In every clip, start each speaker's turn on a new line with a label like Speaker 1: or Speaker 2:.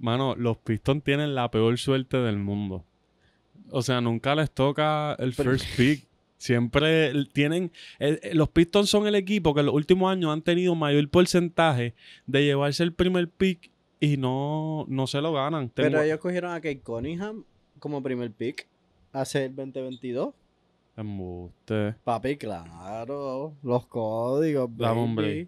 Speaker 1: Mano, los Pistons tienen la peor suerte del mundo. O sea, nunca les toca el first pick. Siempre tienen. los Pistons son el equipo que en los últimos años han tenido mayor porcentaje de llevarse el primer pick y no, no se lo ganan. Pero ellos
Speaker 2: cogieron a Kate Cunningham como primer pick hace el 2022. Embuste. Papi, claro. Los códigos. la hombre.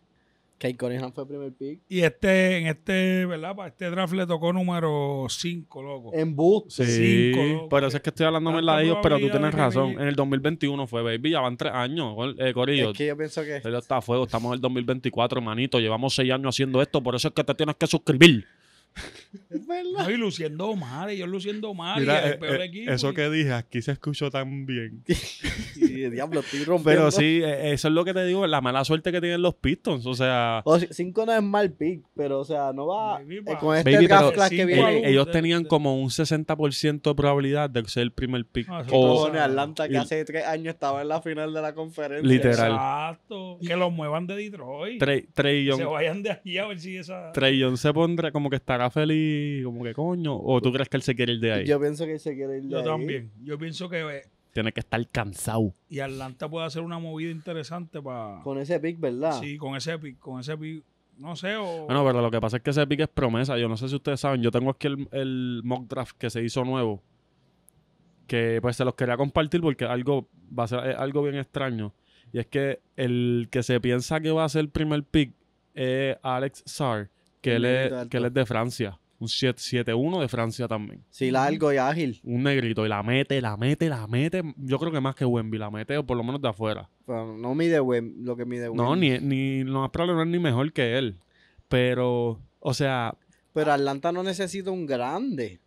Speaker 2: Kate fue primer pick.
Speaker 3: Y este, en este, ¿verdad? Para este draft le tocó número 5, loco. En boot.
Speaker 1: Sí. Cinco, eso es que estoy hablando la de ellos, pero tú tienes razón. En el 2021 fue, baby, ya van tres años, eh, Corillo. Es que yo pienso que... Pero está a fuego, estamos en el 2024, hermanito. Llevamos seis años haciendo esto, por eso es que te tienes que suscribir.
Speaker 3: Es verdad. luciendo mal, ellos luciendo mal. el eh, peor eh, equipo, eso
Speaker 1: que dije, aquí se escuchó tan bien.
Speaker 2: diablo, estoy Pero sí,
Speaker 1: eh, eso es lo que te digo, la mala suerte que tienen los Pistons. O sea.
Speaker 2: 5 no es mal pick, pero o sea, no va. con este draft que viene. ellos
Speaker 1: tenían como un 60% de probabilidad de ser el primer pick. Ah, o
Speaker 2: Atlanta, que hace tres años estaba en la final de la conferencia. Literal. Exacto. Que los muevan de
Speaker 3: Detroit.
Speaker 1: Trey, Se vayan
Speaker 2: de aquí a ver si esa.
Speaker 1: Trey Young se pondrá como que estará feliz, como que coño, o tú crees que él se quiere ir de ahí. Yo
Speaker 3: pienso que él se quiere ir de ahí. Yo también. Yo pienso que. Eh,
Speaker 1: Tiene que estar cansado.
Speaker 3: Y Atlanta puede hacer una movida interesante para. Con ese pick, ¿verdad? Sí, con ese pick. Con ese pick. No sé, o...
Speaker 1: Bueno, verdad lo que pasa es que ese pick es promesa. Yo no sé si ustedes saben. Yo tengo aquí el, el mock draft que se hizo nuevo. Que pues se los quería compartir porque algo va a ser algo bien extraño. Y es que el que se piensa que va a ser el primer pick es Alex Sarr que, él es, que de Francia. Un 771 de Francia también. Sí, largo y ágil. Un negrito. Y la mete, la mete, la mete. Yo creo que más que Wemby. La mete, o por lo menos de afuera.
Speaker 2: no mide Wemby, lo que mide Wemby. No, ni,
Speaker 1: ni, más no es ni mejor que él. Pero, o sea...
Speaker 2: Pero Atlanta no necesita un grande.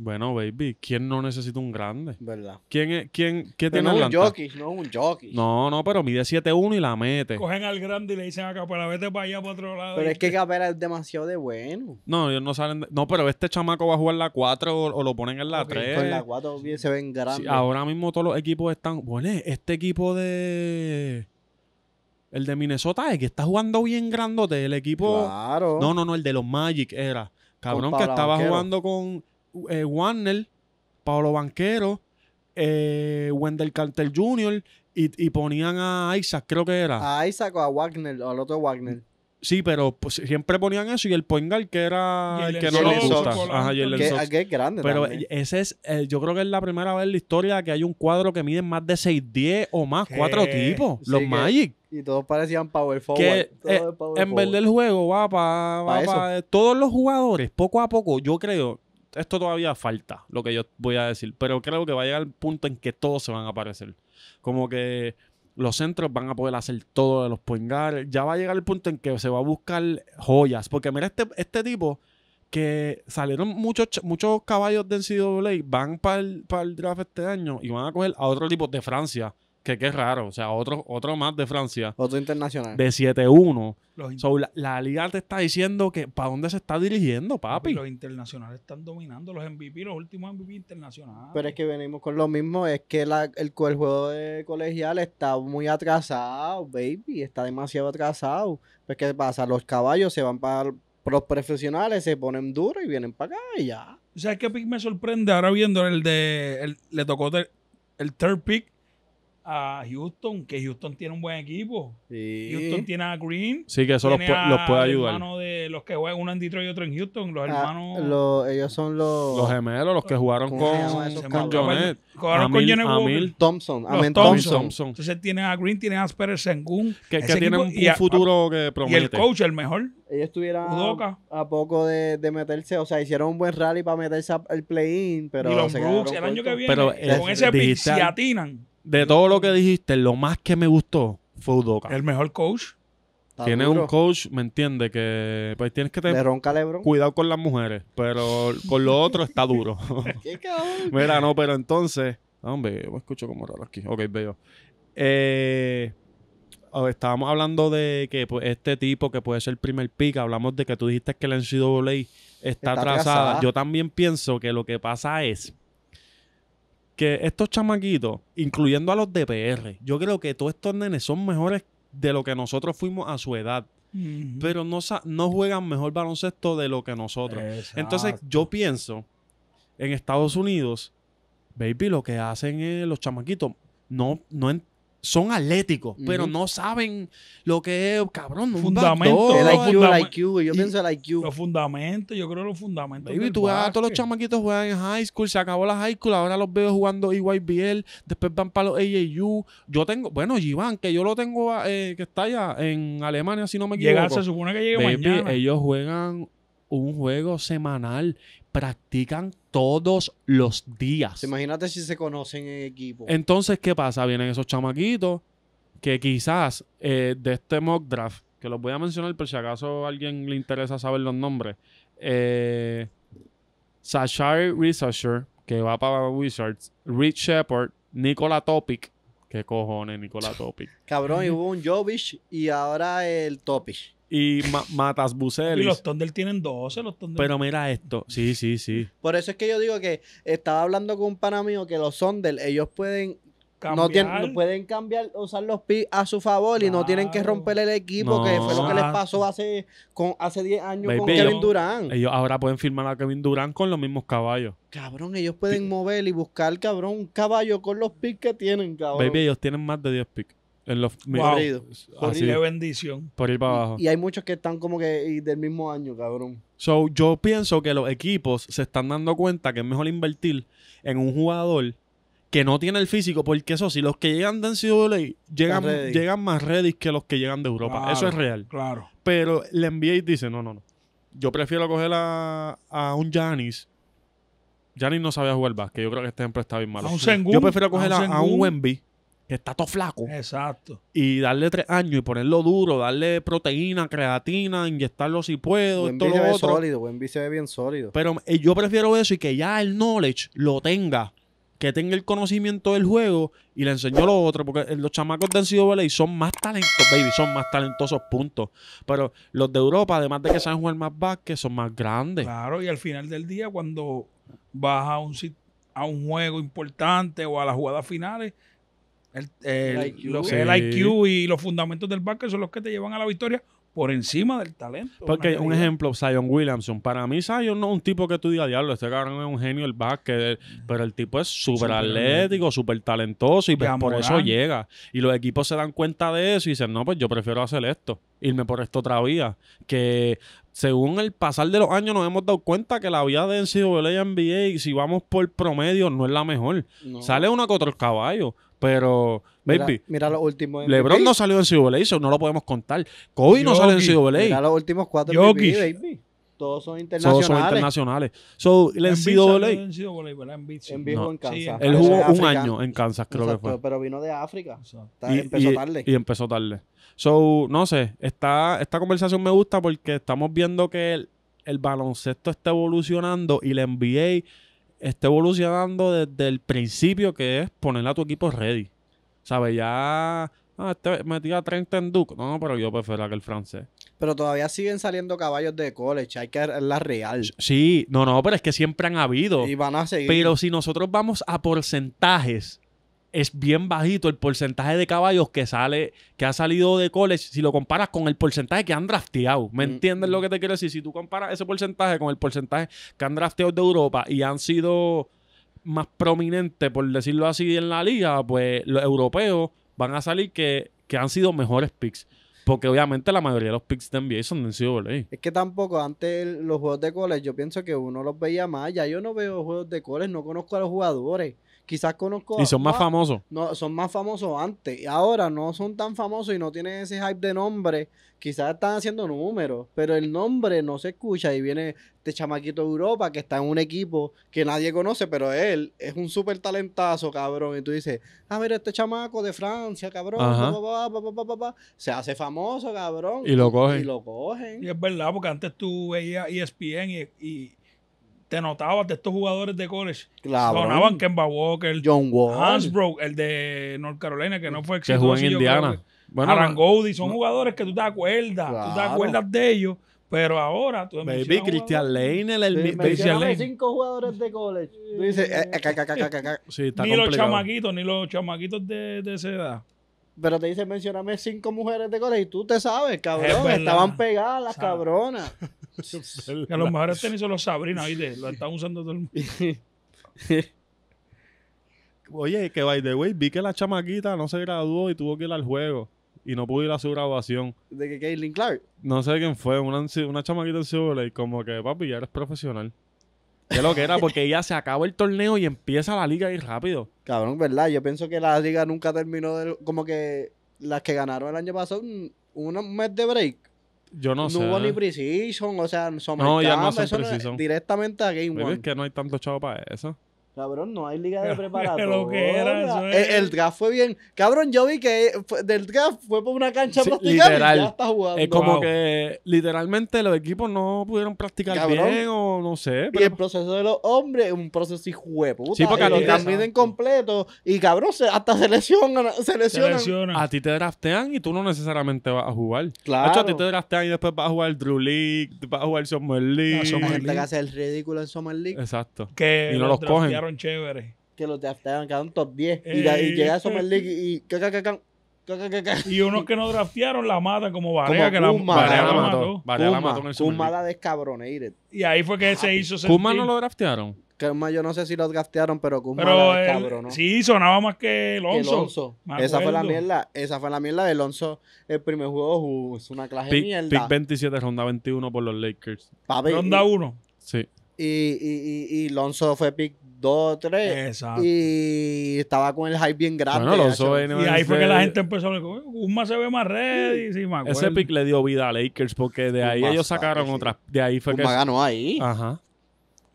Speaker 1: Bueno, baby, ¿quién no necesita un grande? ¿Verdad? ¿Quién, es, quién, ¿qué tiene no un jockey,
Speaker 2: no un jockey.
Speaker 1: No, no, pero mide 7-1 y la mete.
Speaker 2: Cogen al grande y le dicen a Capela, vete para allá, para otro lado. Pero es que Capela es demasiado de bueno.
Speaker 1: No, ellos no salen... No, pero este chamaco va a jugar la 4 o, lo ponen en la 3. Con la
Speaker 2: 4 bien se ven grandes. ahora
Speaker 1: mismo todos los equipos están... Bueno, este equipo de... El de Minnesota es que está jugando bien grandote. El equipo... Claro. No, no, no, el de los Magic era. Cabrón, que estaba jugando con eh, Warner, Paolo Banquero, eh, Wendell Carter Jr. Y, ponían a Isaac, creo que era.
Speaker 2: A Isaac o a Wagner, o al otro Wagner.
Speaker 1: Sí, pero pues, siempre ponían eso y el Poingal que era el que no le gusta. Ajá, y el que, que es grande. Pero ese es, eh, yo creo que es la primera vez en la historia que hay un cuadro que mide más de 6-10 o más, cuatro tipos, los Magic.
Speaker 2: Y todos parecían Power Forward. Eh, en vez del
Speaker 1: juego va para. todos los jugadores, poco a poco, yo creo, esto todavía falta, lo que yo voy a decir, pero creo que va a llegar el punto en que todos se van a aparecer. Como que los centros van a poder hacer todo de los poingar. Ya va a llegar el punto en que se va a buscar joyas. Porque mira, este, este tipo que salieron muchos, muchos caballos de NCAA van para para el draft este año y van a coger a otro tipo de Francia que qué raro. O sea, otro, otro más de Francia. Otro internacional. De 7-1. la, liga te está diciendo que para dónde se está dirigiendo, papi. Los
Speaker 2: internacionales están dominando
Speaker 3: los MVP, los últimos MVP internacionales. Pero es
Speaker 2: que venimos con lo mismo. Es que el, juego de colegial está muy atrasado, baby. Está demasiado atrasado. Pues, ¿qué pasa? Los caballos se van para los profesionales, se ponen duros y vienen para acá y ya.
Speaker 3: O sea, es que me sorprende ahora viendo el de. le tocó el third pick a Houston, que Houston tiene un buen equipo. Houston tiene a Green. Sí, que eso los, ayudar los, puede ayudar. De, los que juegan uno en Detroit y otro en Houston, los ah,
Speaker 2: hermanos. ellos son los. Los gemelos, los que jugaron con, con Jonet. Jugaron con Amil, Thompson. Los Thompson.
Speaker 3: Entonces tienen a Green, tienen a Asperger sengún Que, que tienen un,
Speaker 1: futuro que promete. Y el coach, el mejor.
Speaker 3: Ellos
Speaker 2: estuvieron a, poco de, de, meterse, o sea, hicieron un buen rally para meterse al play-in, pero. Y los Brooks, el año que viene, con ese pick, se
Speaker 1: atinan de todo lo que dijiste, lo más que me gustó fue Udoka. El mejor coach. Tiene un coach, ¿me entiende Que pues tienes que tener cuidado con las mujeres, pero con lo otro está duro.
Speaker 2: Mira,
Speaker 1: no, pero entonces, hombre, me escucho como raro aquí. Ok, veo. Eh, oh, estábamos hablando de que pues, este tipo que puede ser el primer pick, hablamos de que tú dijiste que la NCAA está, está atrasada. Yo también pienso que lo que pasa es que estos chamaquitos, incluyendo a los de PR, yo creo que todos estos nenes son mejores de lo que nosotros fuimos a su edad. Pero no, no juegan mejor baloncesto de lo que nosotros. Entonces, yo pienso, en Estados Unidos, baby, lo que hacen los chamaquitos no, no, son atléticos, pero
Speaker 3: no saben lo que es, cabrón. Un fundamento. el Yo pienso pienso el IQ. Los fundamentos, yo creo los fundamentos.
Speaker 1: Baby, tú ves todos los chamaquitos juegan en high school, se acabó la high school, ahora los veo jugando EYBL, después van para los AAU. Yo tengo, bueno, Iván, que yo lo tengo, eh, que está allá en Alemania, si no me equivoco. Llegar, se supone que llegue Ellos juegan un juego semanal practican todos los días.
Speaker 2: Imagínate si se conocen en equipo.
Speaker 1: Entonces, ¿qué pasa? Vienen esos chamaquitos que quizás eh, de este mock draft, que los voy a mencionar pero si acaso a alguien le interesa saber los nombres, eh, Researcher, que va para Wizards, Rich Shepard, Nicola Topic, ¿Qué cojones Nicola Topic.
Speaker 2: Cabrón, y hubo un Jovish y ahora el Topic
Speaker 1: y Matas Bucelis. Y los
Speaker 2: Thunder tienen 12, los Pero
Speaker 1: mira esto. Sí, sí, sí.
Speaker 2: Por eso es que yo digo que estaba hablando con un pana mío que los Thunder, ellos pueden Cambiar. No, pueden cambiar, usar los picks a su favor y no tienen que romper el equipo, que fue lo que les pasó hace con hace 10 años con Kevin ellos, Durant.
Speaker 1: Ellos ahora pueden firmar a Kevin Durán con los mismos caballos.
Speaker 2: Cabrón, ellos pueden mover y buscar, cabrón, un caballo con los picks que tienen, cabrón. Baby,
Speaker 1: ellos tienen más de 10 picks. En los wow. Así, bendición. Por ir para abajo. Y hay
Speaker 2: muchos que están como que del mismo año, cabrón.
Speaker 1: So, yo pienso que los equipos se están dando cuenta que es mejor invertir en un jugador que no tiene el físico, porque eso si los que llegan de NCAA llegan, llegan más ready que los que llegan de Europa. eso es real. Claro. Pero el NBA dice, no, no, no. Yo prefiero coger a, un Janis. Janis no sabía jugar básquet. Yo creo que este ejemplo está bien malo. yo prefiero coger a a un
Speaker 2: Wemby que está todo flaco. Exacto.
Speaker 1: Y darle tres años y ponerlo duro, darle proteína, creatina, inyectarlo si puedo, todo sólido,
Speaker 2: buen ve bien sólido.
Speaker 1: Pero eh, yo prefiero eso y que ya el knowledge lo tenga que tenga el conocimiento del juego y le enseñó lo otro, porque eh, los chamacos de NCAA son más talentosos, baby, son más talentosos, puntos. Pero los de Europa, además de que saben jugar más básquet, son más grandes.
Speaker 3: Claro, y al final del día, cuando vas a un, a un juego importante o a las jugadas finales, el, el, IQ. y los fundamentos del básquet son los que te llevan a la victoria
Speaker 1: por encima del talento. Porque un ejemplo, Zion Williamson. Para mí, Zion no es un tipo que tú digas, diablo, este cabrón es un genio el básquet, pero el tipo es súper atlético, súper talentoso y pues por eso llega. Y los equipos se dan cuenta de eso y dicen, no, pues yo prefiero hacer esto, irme por esto otra vía. Que según el pasar de los años nos hemos dado cuenta que la vía de NCAA y NBA, si vamos por promedio, no es la mejor. Sale uno con otro caballo. Pero, baby, LeBron no salió en eso no lo podemos contar. Kobe no salió en Civilization. Mira los últimos cuatro baby.
Speaker 2: Todos son internacionales. Todos son internacionales. So, el En en en Kansas. él jugó un año en Kansas, creo que fue. Pero vino de África. Y, empezó a tarde. Y
Speaker 1: empezó tarde. So, no sé. Esta, esta conversación me gusta porque estamos viendo que el, el baloncesto está evolucionando y la NBA está evolucionando desde el principio, que es poner a tu equipo ready. ¿Sabes? Ya ah, este a metía 30 en Duke. No, pero yo prefiero el francés.
Speaker 2: Pero todavía siguen saliendo caballos de college. Hay que la real.
Speaker 1: Sí, no, no, pero es que siempre han habido. Y van a seguir. Pero si nosotros vamos a porcentajes, es bien bajito el porcentaje de caballos que sale, que ha salido de college si lo comparas con el porcentaje que han drafteado. ¿Me mm, entiendes lo mm. que te quiero decir? Si tú comparas ese porcentaje con el porcentaje que han drafteado de Europa y han sido más prominentes, por decirlo así, en la liga, pues los europeos van a salir que, que han sido mejores picks. Porque obviamente la mayoría de los picks de NBA son de NCAA.
Speaker 2: Es que tampoco, antes los juegos de college, yo pienso que uno los veía más. Ya yo no veo juegos de college, no conozco a los jugadores quizás conozco. Y son más famosos. No, son más famosos antes. Y Ahora no son tan famosos y no tienen ese hype de nombre. Quizás están haciendo números, pero el nombre no se escucha. Y viene este chamaquito de Europa que está en un equipo que nadie conoce, pero él es un súper talentazo, cabrón. Y tú dices, ah, mira, este chamaco de Francia, cabrón. se hace famoso, cabrón. Y lo cogen. Y lo cogen.
Speaker 3: Y es verdad, porque antes tú veías ESPN y te notabas de estos jugadores de college. Claro. Sonaban Kemba Walker, John Wall. Hansbrook, el de North Carolina, que no fue exitoso. Que jugó en Indiana. Bueno, Arangodi, son jugadores que tú te acuerdas. Tú te acuerdas de ellos. Pero ahora tú Baby, Christian Lane, el, Christian
Speaker 2: cinco jugadores de college. ni los chamaquitos, ni los chamaquitos de, de esa edad. Pero te dicen, mencioname cinco mujeres de college y tú te sabes, cabrón. estaban pegadas las cabronas.
Speaker 3: que a los mejores tenis son los Sabrina,
Speaker 1: Lo están usando todo el mundo. Oye, que by the way, vi que la chamaquita no se graduó y tuvo que ir al juego. Y no pudo ir a su graduación.
Speaker 2: ¿De qué Caitlin Clark?
Speaker 1: No sé quién fue, una, una chamaquita en y como que, papi, ya eres profesional. es lo que era, porque ya se acaba el torneo y empieza la liga ir rápido.
Speaker 2: Cabrón, ¿verdad? Yo pienso que la liga nunca terminó. como que las que ganaron el año pasado, unos un mes de break. Yo no, sé. No hubo ni Precision, o sea, no, ya no hacen eso directamente a Game Baby, One. Es
Speaker 1: que no hay tanto chavo para eso.
Speaker 2: Cabrón, no hay liga de preparado eh, el, draft fue bien. Cabrón, yo vi que del draft fue por una cancha sí, jugando. Es como que
Speaker 1: literalmente los equipos no pudieron practicar bien o no sé.
Speaker 2: Y el proceso de los hombres es un proceso juego. Sí, porque eh, los completo y cabrón, hasta se lesionan, se lesionan.
Speaker 1: A ti te draftean y tú no necesariamente vas a jugar. Claro. De hecho, a ti te draftean y después vas a jugar Drew League, vas a jugar Summer League. Summer que hace el
Speaker 2: ridículo en Summer League. Exacto. y no los cogen chéveres. Que los draftearon, quedaron top 10. y, y, eh. llega a Summer League y... y unos que no draftearon la mata como Varea, que la, Kuma, Varea la, mató. Varea la
Speaker 3: mató Kuma
Speaker 2: Y ahí fue que se hizo sentir. ¿Kuma no lo draftearon? Kuma, yo no sé si lo draftearon, pero Kuma pero la Sí, sonaba más que Lonzo. Esa fue la mierda. Esa fue la mierda de Lonzo. El primer juego es una clase de mierda. Pick
Speaker 1: 27, ronda 21 por los Lakers.
Speaker 2: ronda 1. Sí. Y, y, y, y Lonzo fue pick dos 3 tres. Y estaba con el hype
Speaker 3: bien grande. y ahí fue que la gente empezó a ver Guzmán se ve más ready. Ese pick
Speaker 1: le dio vida a Lakers porque de ahí ellos sacaron otras. De ahí fue que que... ganó ahí. Ajá.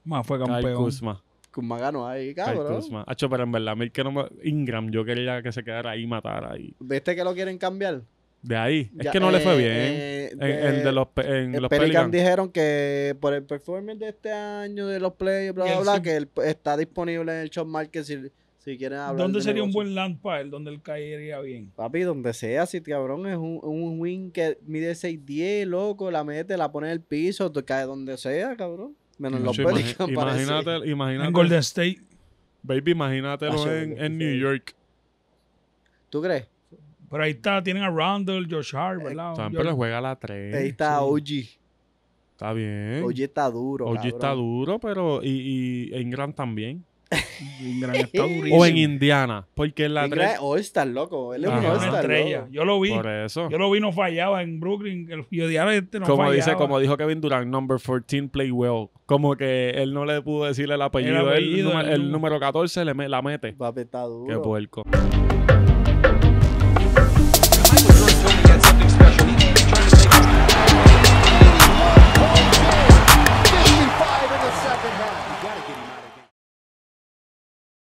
Speaker 2: Más fue campeón. Kuzma. Kuzma ganó ahí, cabrón. Kuzma.
Speaker 1: pero en verdad, a mí que no me... Ingram, yo quería que se quedara ahí y matara ahí.
Speaker 2: ¿Viste que lo quieren cambiar?
Speaker 1: De ahí. es que no le fue eh, bien. Eh, en, eh, los, en los Pelican
Speaker 2: dijeron que por el performance de este año de los players, bla, bla, bla, que pues, está disponible en el shop market si, si quieren hablar. ¿Dónde sería un buen
Speaker 3: land para él donde él caería bien?
Speaker 2: Papi, donde sea, si cabrón es un, win que mide 6-10, loco, la mete, la pone en el piso, te cae donde sea, cabrón. Menos los Pelicans.
Speaker 1: Imagínate, imagínate. En Golden State. Baby, imagínatelo ah, en, en New York.
Speaker 3: ¿Tú crees? Pero ahí está, tienen a Randall, Josh Hart, eh, ¿verdad? También, pero juega la 3.
Speaker 1: Ahí está OG. Está bien. OG está
Speaker 2: duro. OG está
Speaker 1: duro, pero. Y, y Ingram también.
Speaker 2: Ingram está durísimo. O en Indiana. Porque en la Ingram 3. es All-Star, loco. Él es un All-Star. Yo lo vi.
Speaker 1: Por eso.
Speaker 3: Yo lo vi, no fallaba en Brooklyn. Yo obviamente este
Speaker 1: no como Dice, como dijo Kevin Durant, number 14 play well. Como que él no le pudo decirle el apellido. El, número 14 le, la mete. Va a duro. Qué puerco.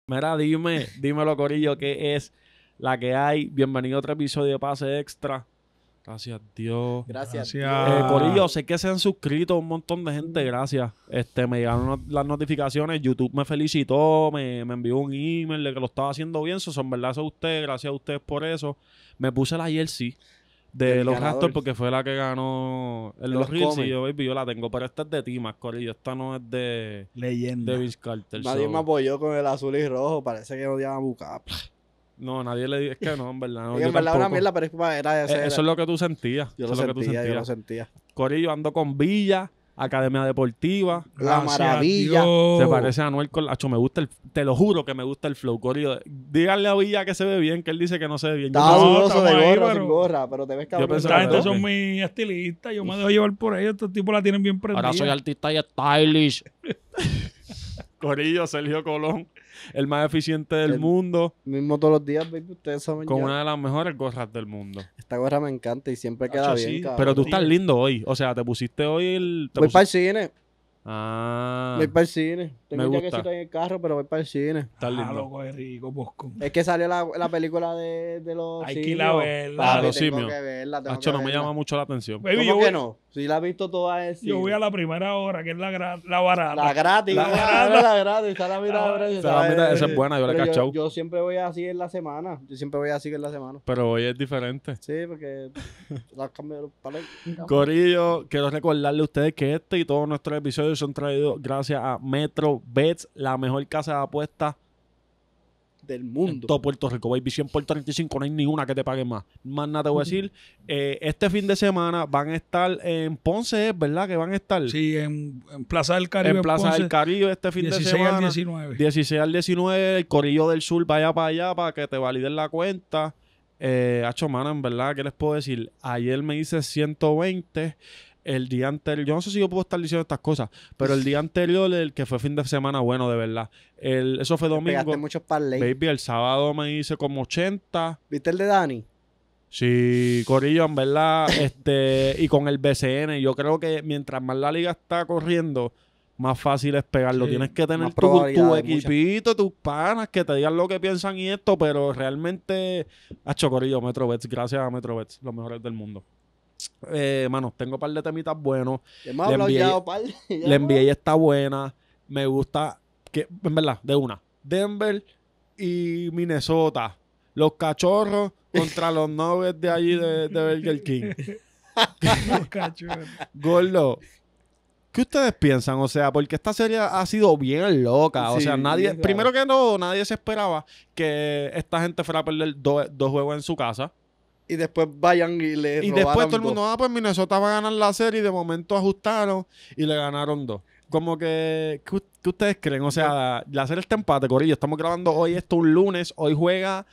Speaker 1: Mira, dime, dímelo, Corillo, ¿qué es la que hay? Bienvenido a otro episodio de Pase Extra. Gracias, Dios.
Speaker 2: Gracias. Eh, Corillo,
Speaker 1: sé que se han suscrito un montón de gente, gracias. Este, me llegaron las notificaciones, YouTube me felicitó, me, envió un email de que lo estaba haciendo bien. Eso son verdad, a ustedes, gracias a ustedes por eso. Me puse la jersey de los Raptors porque fue la que ganó el los, los y yo, baby, yo la tengo. Pero esta es de ti, Corillo. Esta no es de. Leyenda. De Vince Carter. Nadie me
Speaker 2: apoyó con el azul y rojo. Parece que no a buscar
Speaker 1: No, nadie le dijo. Es que no, en verdad. No, en verdad una mierda, pero es que era, eh, Eso es lo que tú sentías. Yo lo, sentía, que tú sentías. yo lo sentía. Corillo, ando con Villa. Academia Deportiva. La Maravilla. Se parece a Noel Colacho. Me gusta el. Te lo juro que me gusta el flow. Corrido. Díganle a Villa que se ve bien, que él dice que no se ve bien. Yo yo no de gorra, pero, sin
Speaker 2: gorra, pero te ves cabrón. Yo gente son mis
Speaker 3: estilistas. Yo me dejo llevar por ellos. Estos tipos la tienen bien prendida. Ahora soy
Speaker 2: artista y stylish.
Speaker 1: Corillo, Sergio Colón
Speaker 2: el más eficiente del mundo. Mismo todos los días, baby, ustedes saben. Con una
Speaker 1: de las mejores gorras del mundo. Esta
Speaker 2: gorra me encanta y siempre queda bien. pero tú estás
Speaker 1: lindo hoy. O sea, te pusiste hoy el. voy para el cine. Ah. Voy para
Speaker 2: el cine. Tengo me gusta. que en el carro, pero voy para el cine. Está lindo. es que salió la, la película de, de los Hay que ir a verla. Ah, los Verla, no me llama mucho la atención. ¿Cómo que no? Sí, la he visto toda esa. Yo voy a la primera hora, que es la, la barata. La gratis. La barata, la gratis. Está la mitad de La esa es buena, yo la he cachado. Yo, siempre voy así en la semana. Yo siempre voy así en la semana.
Speaker 1: Pero hoy es diferente. Sí,
Speaker 2: porque las cambiado
Speaker 1: Corillo, quiero recordarle a ustedes que este y todos nuestros episodios son traídos gracias a Metro Bets, la mejor casa de apuestas del mundo. todo Puerto Rico, Baby 100 35, no hay ninguna que te pague más. Más nada te voy a decir. Eh, este fin de semana van a estar en Ponce, ¿verdad? Que van a estar. Sí, en, Plaza del Caribe. En Plaza del Caribe este fin de semana. 16 al 19. 16 al 19, el Corillo del Sur, vaya para allá para que te validen la cuenta. Eh, Hacho, mano, en verdad, ¿qué les puedo decir? Ayer me hice 120 el día anterior, yo no sé si yo puedo estar diciendo estas cosas, pero el día anterior, el que fue fin de semana bueno, de verdad. El, eso fue domingo. Baby, el sábado me hice como 80. ¿Viste el de Dani? Sí, Corillo, en verdad, este, y con el BCN, yo creo que mientras más la liga está corriendo, más fácil es pegarlo. Tienes que tener tu, tu, equipito, tus panas, que te digan lo que piensan y esto, pero realmente, a Corillo Metrobets, gracias a Metrobets, los mejores del mundo eh, tengo un par de temitas buenos. le, envié, ya, está buena. Me gusta, que, en verdad, de una. Denver y Minnesota. Los cachorros contra los nuggets de allí de, de Burger King.
Speaker 3: los cachorros.
Speaker 1: Gordo, ¿Qué ustedes piensan? O sea, porque esta serie ha sido bien loca. O sea, nadie, primero que no, nadie se esperaba que esta gente fuera a perder dos juegos en su casa y después vayan y le Y después todo el mundo, ah, pues Minnesota va a ganar la serie y de momento ajustaron y le ganaron dos. Como que, ¿qué, ustedes creen? O sea, la, la serie está empate, Corillo. Estamos grabando hoy esto un lunes. Hoy juega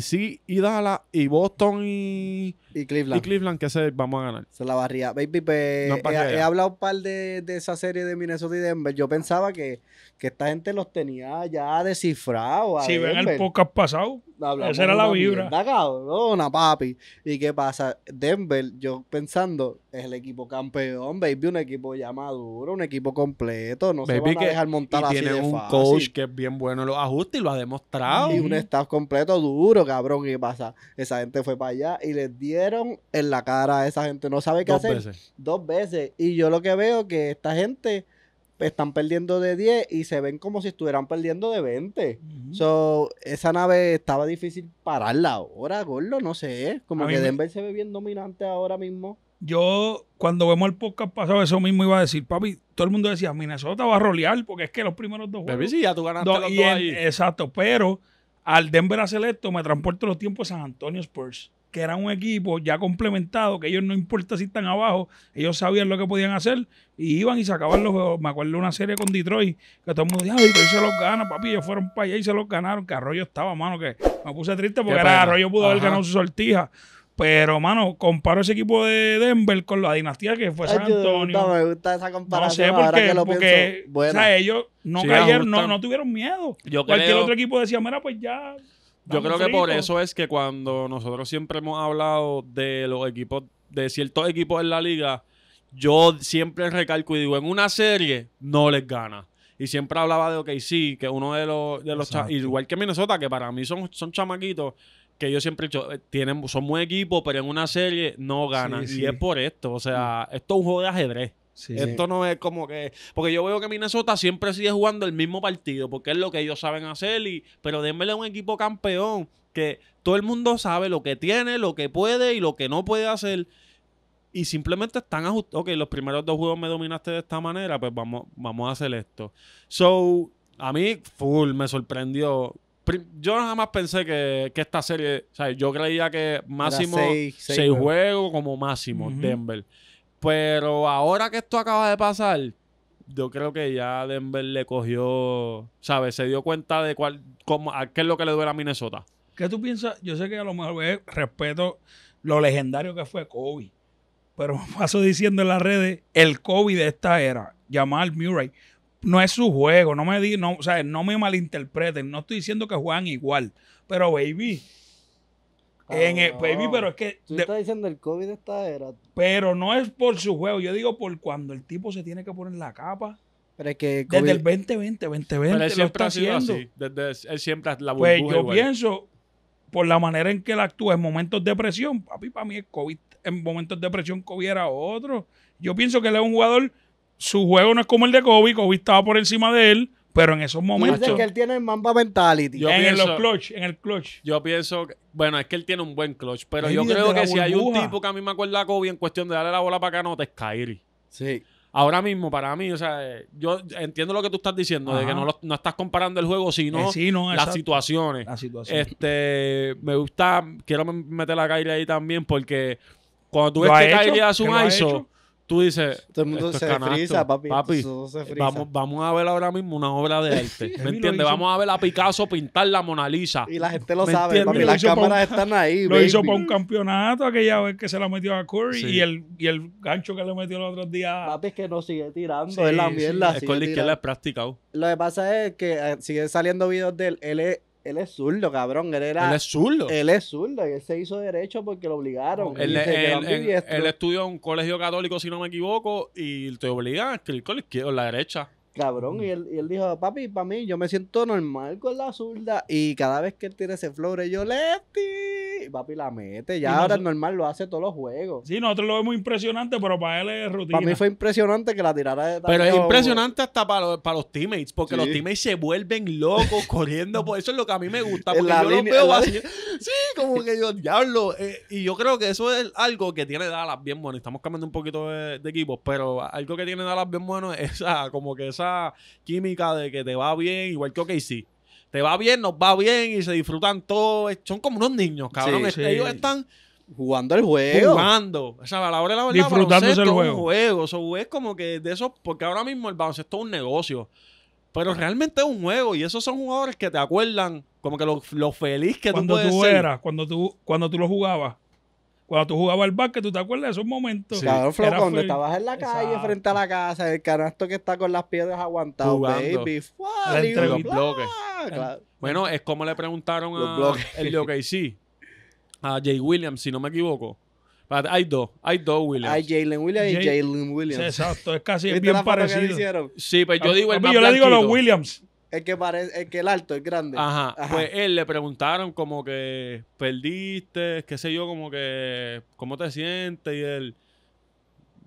Speaker 1: sí y Dallas y Boston y, Cleveland. y Cleveland, que se vamos a
Speaker 2: ganar. Se la barría. Baby, pues, he, hablado un par de, de, esa serie de Minnesota y Denver. Yo pensaba que, que esta gente los tenía ya descifrados. Si ven el podcast pasado, esa era la vibra. Mierda, cabrona, papi. ¿Y qué pasa? Denver, yo pensando, es el equipo campeón, baby, un equipo ya maduro, un equipo completo. No baby se a dejar montar y Tiene un coach
Speaker 1: que es bien bueno en los ajustes y lo ha demostrado. Y un
Speaker 2: staff completo duro, cabrón. ¿Qué pasa? Esa gente fue para allá y les dieron en la cara a esa gente. No sabe qué Dos hacer. Dos veces. Y yo lo que veo que esta gente están perdiendo de 10 y se ven como si estuvieran perdiendo de 20. esa nave estaba difícil pararla ahora, Gordo, no sé. Como que Denver se ve bien dominante ahora mismo.
Speaker 3: Yo, cuando vemos el podcast pasado, eso mismo iba a decir, papi, todo el mundo decía, Minnesota va a rolear porque es que los primeros dos juegos... Pero sí, ya tú ganaste Exacto, pero al Denver a Selecto me transporto los tiempos a San Antonio Spurs, que era un equipo ya complementado, que ellos no importa si están abajo, ellos sabían lo que podían hacer y iban y sacaban los juegos. Me acuerdo de una serie con Detroit, que todo el mundo decía, Detroit se los gana, papi, ellos fueron para allá y se los ganaron, que Arroyo estaba, mano, que me puse triste porque era, Arroyo pudo haber ganado su sortija. Pero, mano, comparo ese equipo de Denver con la dinastía que fue San Antonio. me gusta esa comparación. porque ellos no tuvieron miedo. Cualquier otro equipo decía, mira, pues ya. Yo creo que por eso
Speaker 1: es que cuando nosotros siempre hemos hablado de los equipos, de ciertos equipos en la liga, yo siempre recalco y digo, en una serie no les gana. Y siempre hablaba de OKC, sí, que uno de los, de los igual que Minnesota, que para mí son, son chamaquitos, que yo siempre he eh, tienen, son muy equipo, pero en una serie no ganan. y es por esto. O sea, mm. esto es un juego de ajedrez. esto no es como que. Porque yo veo que Minnesota siempre sigue jugando el mismo partido, porque es lo que ellos saben hacer. Y, pero démele a un equipo campeón que todo el mundo sabe lo que tiene, lo que puede y lo que no puede hacer. Y simplemente están ajustados. Ok, los primeros dos juegos me dominaste de esta manera, pues vamos, vamos a hacer esto. So, a mí, full, me sorprendió yo nada más pensé que, esta serie, o sea, yo creía que máximo seis, juegos como máximo Denver. Pero ahora que esto acaba de pasar, yo creo que ya Denver le cogió, ¿sabes? Se dio cuenta de cuál, qué es lo que le duele a Minnesota.
Speaker 3: ¿Qué tú piensas? Yo sé que a lo mejor respeto lo legendario que fue Kobe, pero paso diciendo en las redes el Kobe de esta era, Jamal Murray no es su juego, no me di, no, no me malinterpreten, no estoy diciendo que juegan igual, pero baby, en baby, pero es que
Speaker 2: tú estás diciendo el COVID esta era.
Speaker 3: Pero no es por su juego, yo digo por cuando el tipo se tiene que poner la capa. Pero es que desde el 2020, 2020 pero siempre lo está
Speaker 1: desde él siempre la Pues yo
Speaker 3: pienso por la manera en que él actúa en momentos de presión, papi, para mí el COVID en momentos de presión COVID era otro. Yo pienso que él es un jugador su juego no es como el de Kobe, Kobe estaba por encima de él, pero en esos momentos. Dice que él tiene el Mamba Mentality. en los clutch, en el clutch.
Speaker 1: Yo pienso, bueno, es que él tiene un buen clutch, pero yo creo que si hay un tipo que a mí me acuerda a Kobe en cuestión de darle la bola para acá, no te es Kyrie. Sí. Ahora mismo, para mí, o sea, yo entiendo lo que tú estás diciendo, de que no, no, estás comparando el juego, sino, eh, las situaciones. Las situaciones. Este, me gusta, quiero meter la Kyrie ahí también, porque cuando tú ves que Kyrie hace un ISO tú dices. Todo el mundo se frisa, papi. papi Vamos, vamos a ver ahora mismo una obra de arte. ¿Me entiendes? Vamos a ver a Picasso pintar la Mona Lisa. Y la gente lo sabe,
Speaker 3: las cámaras están ahí. Lo hizo para un campeonato aquella vez que se la metió a Curry y, el, y el gancho que le metió los otros días. Papi, es que no sigue tirando. en es la mierda. Es con la izquierda es practicado.
Speaker 2: Lo que pasa es que eh, siguen saliendo videos de él. Él es zurdo, cabrón. Él, era, él es zurdo. Él es zurdo. él se hizo derecho porque lo obligaron. Él, él, él
Speaker 1: estudió en un colegio católico, si no me equivoco, y te obligan a escribir con la la derecha.
Speaker 2: Cabrón, y, él, y él dijo, papi, para mí, yo me siento normal con la zurda. Y cada vez que él tira ese flore, yo, Lefty. Y papi la mete. Ya y ahora normal lo hace todos los juegos.
Speaker 3: Sí, nosotros lo vemos impresionante, pero para él es rutina. Para mí fue
Speaker 2: impresionante que la tirara de Pero es
Speaker 3: impresionante hasta para los, para los
Speaker 1: teammates, porque los teammates se vuelven locos corriendo. Por pues eso es lo que a mí me gusta. Porque yo los veo así. sí, como que yo, diablo. Eh, y yo creo que eso es algo que tiene Dallas bien bueno. Estamos cambiando un poquito de, de equipos, pero algo que tiene Dallas bien bueno es ah, como que eso química de que te va bien, igual que ok sí. Te va bien, nos va bien y se disfrutan todos. Son como unos niños, cabrón. Ellos están
Speaker 2: jugando el juego. Jugando.
Speaker 1: O sea, la verdad, Disfrutándose el juego. Es es como que de eso, porque ahora mismo el baloncesto es un negocio.
Speaker 3: Pero realmente es un juego y esos son jugadores que te acuerdan como que lo, feliz que tú puedes eras, Cuando tú cuando tú lo jugabas, cuando tú jugabas al básquet, ¿tú te acuerdas de esos momentos? Sí. Claro, cuando estabas en
Speaker 2: la calle, frente a la casa, el canasto que está con las piedras aguantado, baby. entre los bloques. Bueno, es como
Speaker 1: le preguntaron a el de OKC, a Jay Williams, si no me equivoco. Hay dos, hay dos Williams. Hay Jalen Williams y Jalen Williams. Exacto, es
Speaker 3: casi bien
Speaker 2: parecido. Sí, pero pues yo digo el Yo le digo los Williams. El que parece, el que el alto, es grande. Ajá. Pues
Speaker 1: él le preguntaron como que perdiste, qué sé yo, como que cómo te sientes y él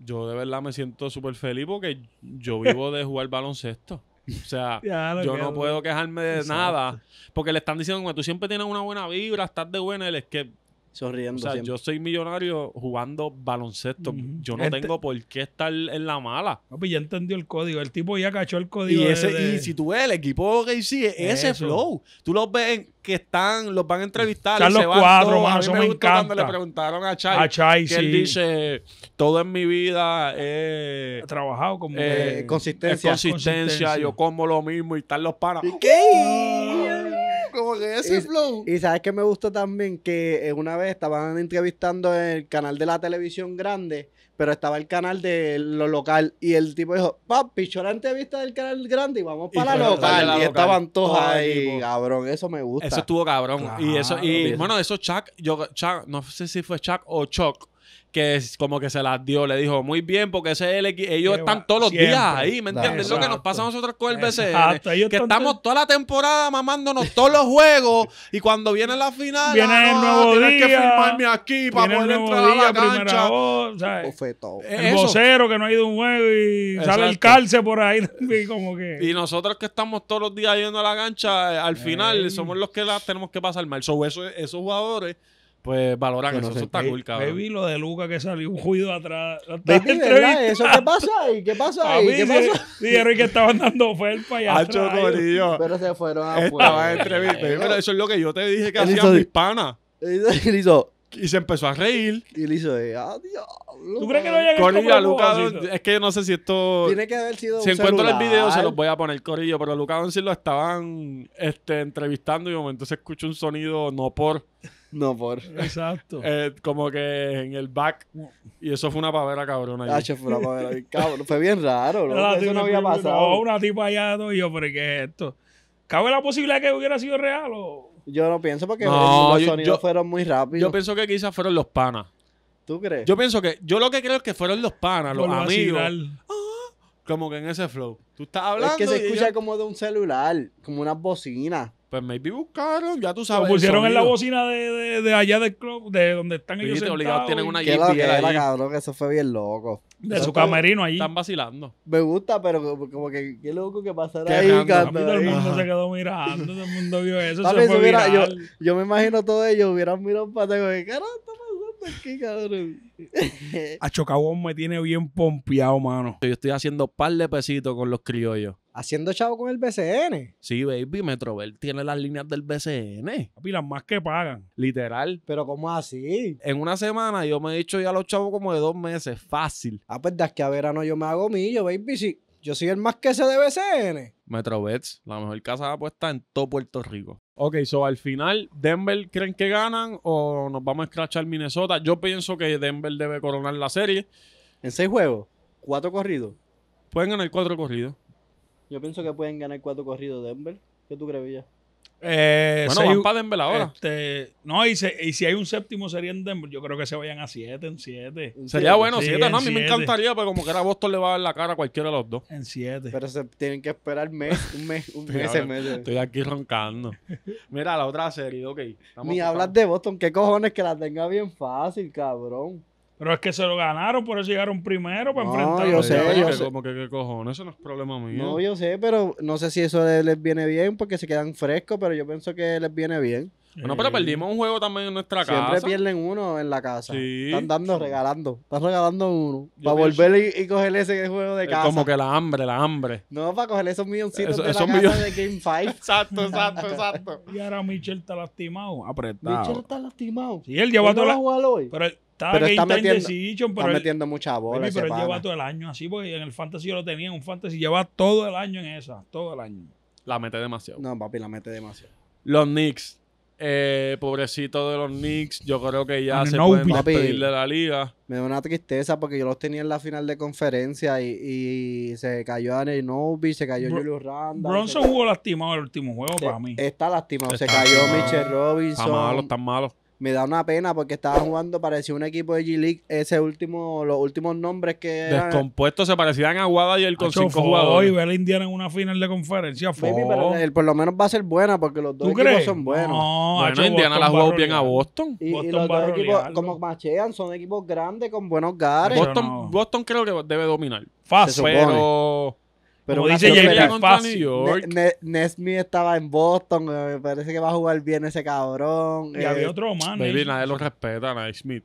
Speaker 1: yo de verdad me siento súper feliz porque yo vivo de jugar baloncesto. O sea, yo no puedo quejarme de nada. Porque le están diciendo, tú siempre tienes una buena vibra, estás de buena. Él es que sonriendo. O sea, yo soy millonario jugando baloncesto. Yo no este tengo
Speaker 3: por qué estar en la mala. No, pues ya entendió el código. El tipo ya cachó el código. Y, ese, y si
Speaker 1: tú ves el equipo que hiciste ese flow. Tú los ves que están, los van a entrevistar. Están los me, me le preguntaron a Chai, él dice: Todo en mi vida he trabajado eh, con consistencia. consistencia. Yo
Speaker 2: como lo mismo y están los panas. ¿Y uh como que ese y, flow. Y sabes que me gustó también que eh, una vez estaban entrevistando en el canal de la televisión grande, pero estaba el canal de lo local y el tipo dijo, papi, yo la entrevista del canal grande y vamos para la local. y estaban todos ahí, cabrón, eso me gusta. Eso estuvo cabrón. y eso, y
Speaker 1: bueno, eso Chuck, yo, Chuck, no sé si fue Chuck o Chuck que como que se las dio, le dijo, muy bien, porque ese ellos están todos los días ahí, ¿me entiendes? Eso Lo que nos pasa a nosotros con el BCN, que estamos toda la temporada mamándonos todos los juegos y cuando viene la final, viene ah, el nuevo tienes día, que firmarme
Speaker 3: aquí para poder entrar a la cancha. el vocero que no ha ido a un juego y sale el calce por ahí y como que... Y
Speaker 1: nosotros que estamos todos los días yendo a la cancha, eh, al final somos los que la tenemos que pasar mal. esos,
Speaker 3: esos jugadores pues valoran eso. Eso está cool, cabrón. vi lo de Luca que salió un juido atrás.
Speaker 2: ¿Eso qué pasa ahí? ¿Qué pasa ahí? ¿Qué pasa? Dijeron que
Speaker 3: estaban dando fuerza y atrás. Pero se fueron a Estaban eh. Pero eso es lo que yo te dije que hacían
Speaker 1: mis panas. Él hizo... Y se empezó a reír. Y le hizo, ah, diablo.
Speaker 3: ¿Tú crees que no hayan Corilla, Luca es
Speaker 1: que yo no sé si esto. Tiene que haber sido. Si encuentro el video, se los voy a poner Corillo. Pero Luca si lo estaban este, entrevistando y de momento se escucha un sonido no por. No, por. Exacto. Eh, como que en el back. Y eso fue una
Speaker 3: pavera
Speaker 2: cabrona. Ah, fue una pavera cabrón. Fue bien raro, Eso no había pasado.
Speaker 3: una tipa allá y yo, pero ¿qué esto? ¿Cabe la posibilidad que hubiera sido real o...? Yo no pienso porque los
Speaker 1: sonidos fueron muy rápidos. Yo pienso que quizás fueron los panas. ¿Tú crees? Yo pienso que... Yo lo que creo es que fueron los panas, los amigos. Ah, como que en ese flow. Tú
Speaker 2: estás hablando Es que se escucha como de un celular, como una bocina pues maybe buscaron, ya tú sabes. Lo pusieron en la
Speaker 3: bocina de, de, allá del club, de donde están ellos. Te obligados tienen una
Speaker 2: Qué que era, cabrón, que eso fue bien loco. De su camerino ahí. Están
Speaker 3: vacilando.
Speaker 2: Me gusta, pero como- que qué loco que pasara ahí, todo el mundo se quedó mirando, todo el mundo vio eso. eso fue yo, yo me imagino todos ellos hubieran mirado para atrás y ¿qué carajo está pasando aquí, cabrón? A Chocabón
Speaker 3: me tiene bien pompeado, mano.
Speaker 1: Yo estoy haciendo par de pesitos con los criollos haciendo chavo con el BCN. Sí, baby, Metrobel tiene las líneas del BCN. Papi, las más que pagan. Literal. Pero ¿cómo así? En una semana yo me he dicho ya los chavos como de dos meses,
Speaker 2: fácil. Ah, pues es que a verano yo me hago millo, baby, sí. Yo soy el más que se de BCN.
Speaker 1: Metrobets, la mejor casa de en todo Puerto Rico. Ok, so al final, ¿Denver creen que ganan o nos vamos a escrachar Minnesota? Yo pienso que Denver debe coronar la serie. ¿En seis juegos?
Speaker 2: ¿Cuatro corridos?
Speaker 1: Pueden ganar cuatro corridos.
Speaker 2: Yo pienso que pueden ganar cuatro corridos Denver. ¿Qué tú creías?
Speaker 3: Eh, bueno, van para Denver ahora. Este, no, y, si hay un séptimo sería en Denver. Yo creo que se vayan a siete, en siete. sería bueno, siete. No, a mí me encantaría,
Speaker 1: pero como que era Boston le va a dar la cara a cualquiera de los dos. En siete. Pero se tienen que esperar mes, un mes, un mes, un mes, Estoy aquí roncando. Mira, la otra serie, ok.
Speaker 2: Ni hablar de Boston, qué cojones que la tenga bien fácil, cabrón.
Speaker 3: Pero es que se lo ganaron, por eso llegaron primero para no, enfrentar. Yo sé, Como que, ¿qué cojones? Eso no es problema mío. No,
Speaker 2: yo sé, pero no sé si eso les viene bien porque se quedan frescos, pero yo pienso que les viene bien.
Speaker 3: Bueno, pero eh,
Speaker 1: perdimos
Speaker 2: un juego también en nuestra casa. Siempre pierden uno en la casa. Están dando, regalando. Están regalando
Speaker 1: uno. para volver y, coger ese juego de Es eh, casa. como que la hambre, la hambre.
Speaker 2: No, para coger esos milloncitos
Speaker 3: de la casa de Game 5. Exacto, exacto, exacto. Y ahora Michel está lastimado, apretado. Michel está lastimado. Sí, él lleva todo el. Pero él estaba está metiendo- pero, metiendo mucha pero él lleva todo el año así, porque en el fantasy yo lo tenía, en un fantasy lleva todo el año en esa, todo el año.
Speaker 1: La mete demasiado. No, papi, la mete demasiado. Los Knicks. Eh, pobrecito de los Knicks, yo creo que ya ah, se pueden de la liga.
Speaker 2: Me da una tristeza porque yo los tenía en la final de conferencia y, se cayó Novi se cayó Julius Julio Bronson jugó
Speaker 3: lastimado el último juego para mí.
Speaker 2: Está lastimado, se cayó Mitchell Robinson. Está malo, está malo me da una pena porque estaba jugando, parecía un equipo de G-League, ese último, los últimos nombres que Descompuestos
Speaker 1: se parecían a Guada y el con cinco jugadores. Hoy
Speaker 3: ver a Indiana en una final de
Speaker 2: conferencia.
Speaker 3: por
Speaker 2: lo menos va a ser buena porque los dos equipos son buenos. No, bueno, Indiana la jugó
Speaker 1: bien a Boston.
Speaker 2: Y, Boston los dos equipos, como machean, son equipos grandes con buenos gares. Boston, Boston creo que debe dominar.
Speaker 1: Fácil. Pero pero Como dice
Speaker 2: Nesmith estaba en Boston. Eh, me parece que va a jugar bien ese cabrón. Y había eh. otro Baby, nadie
Speaker 1: lo respeta, Nesmith.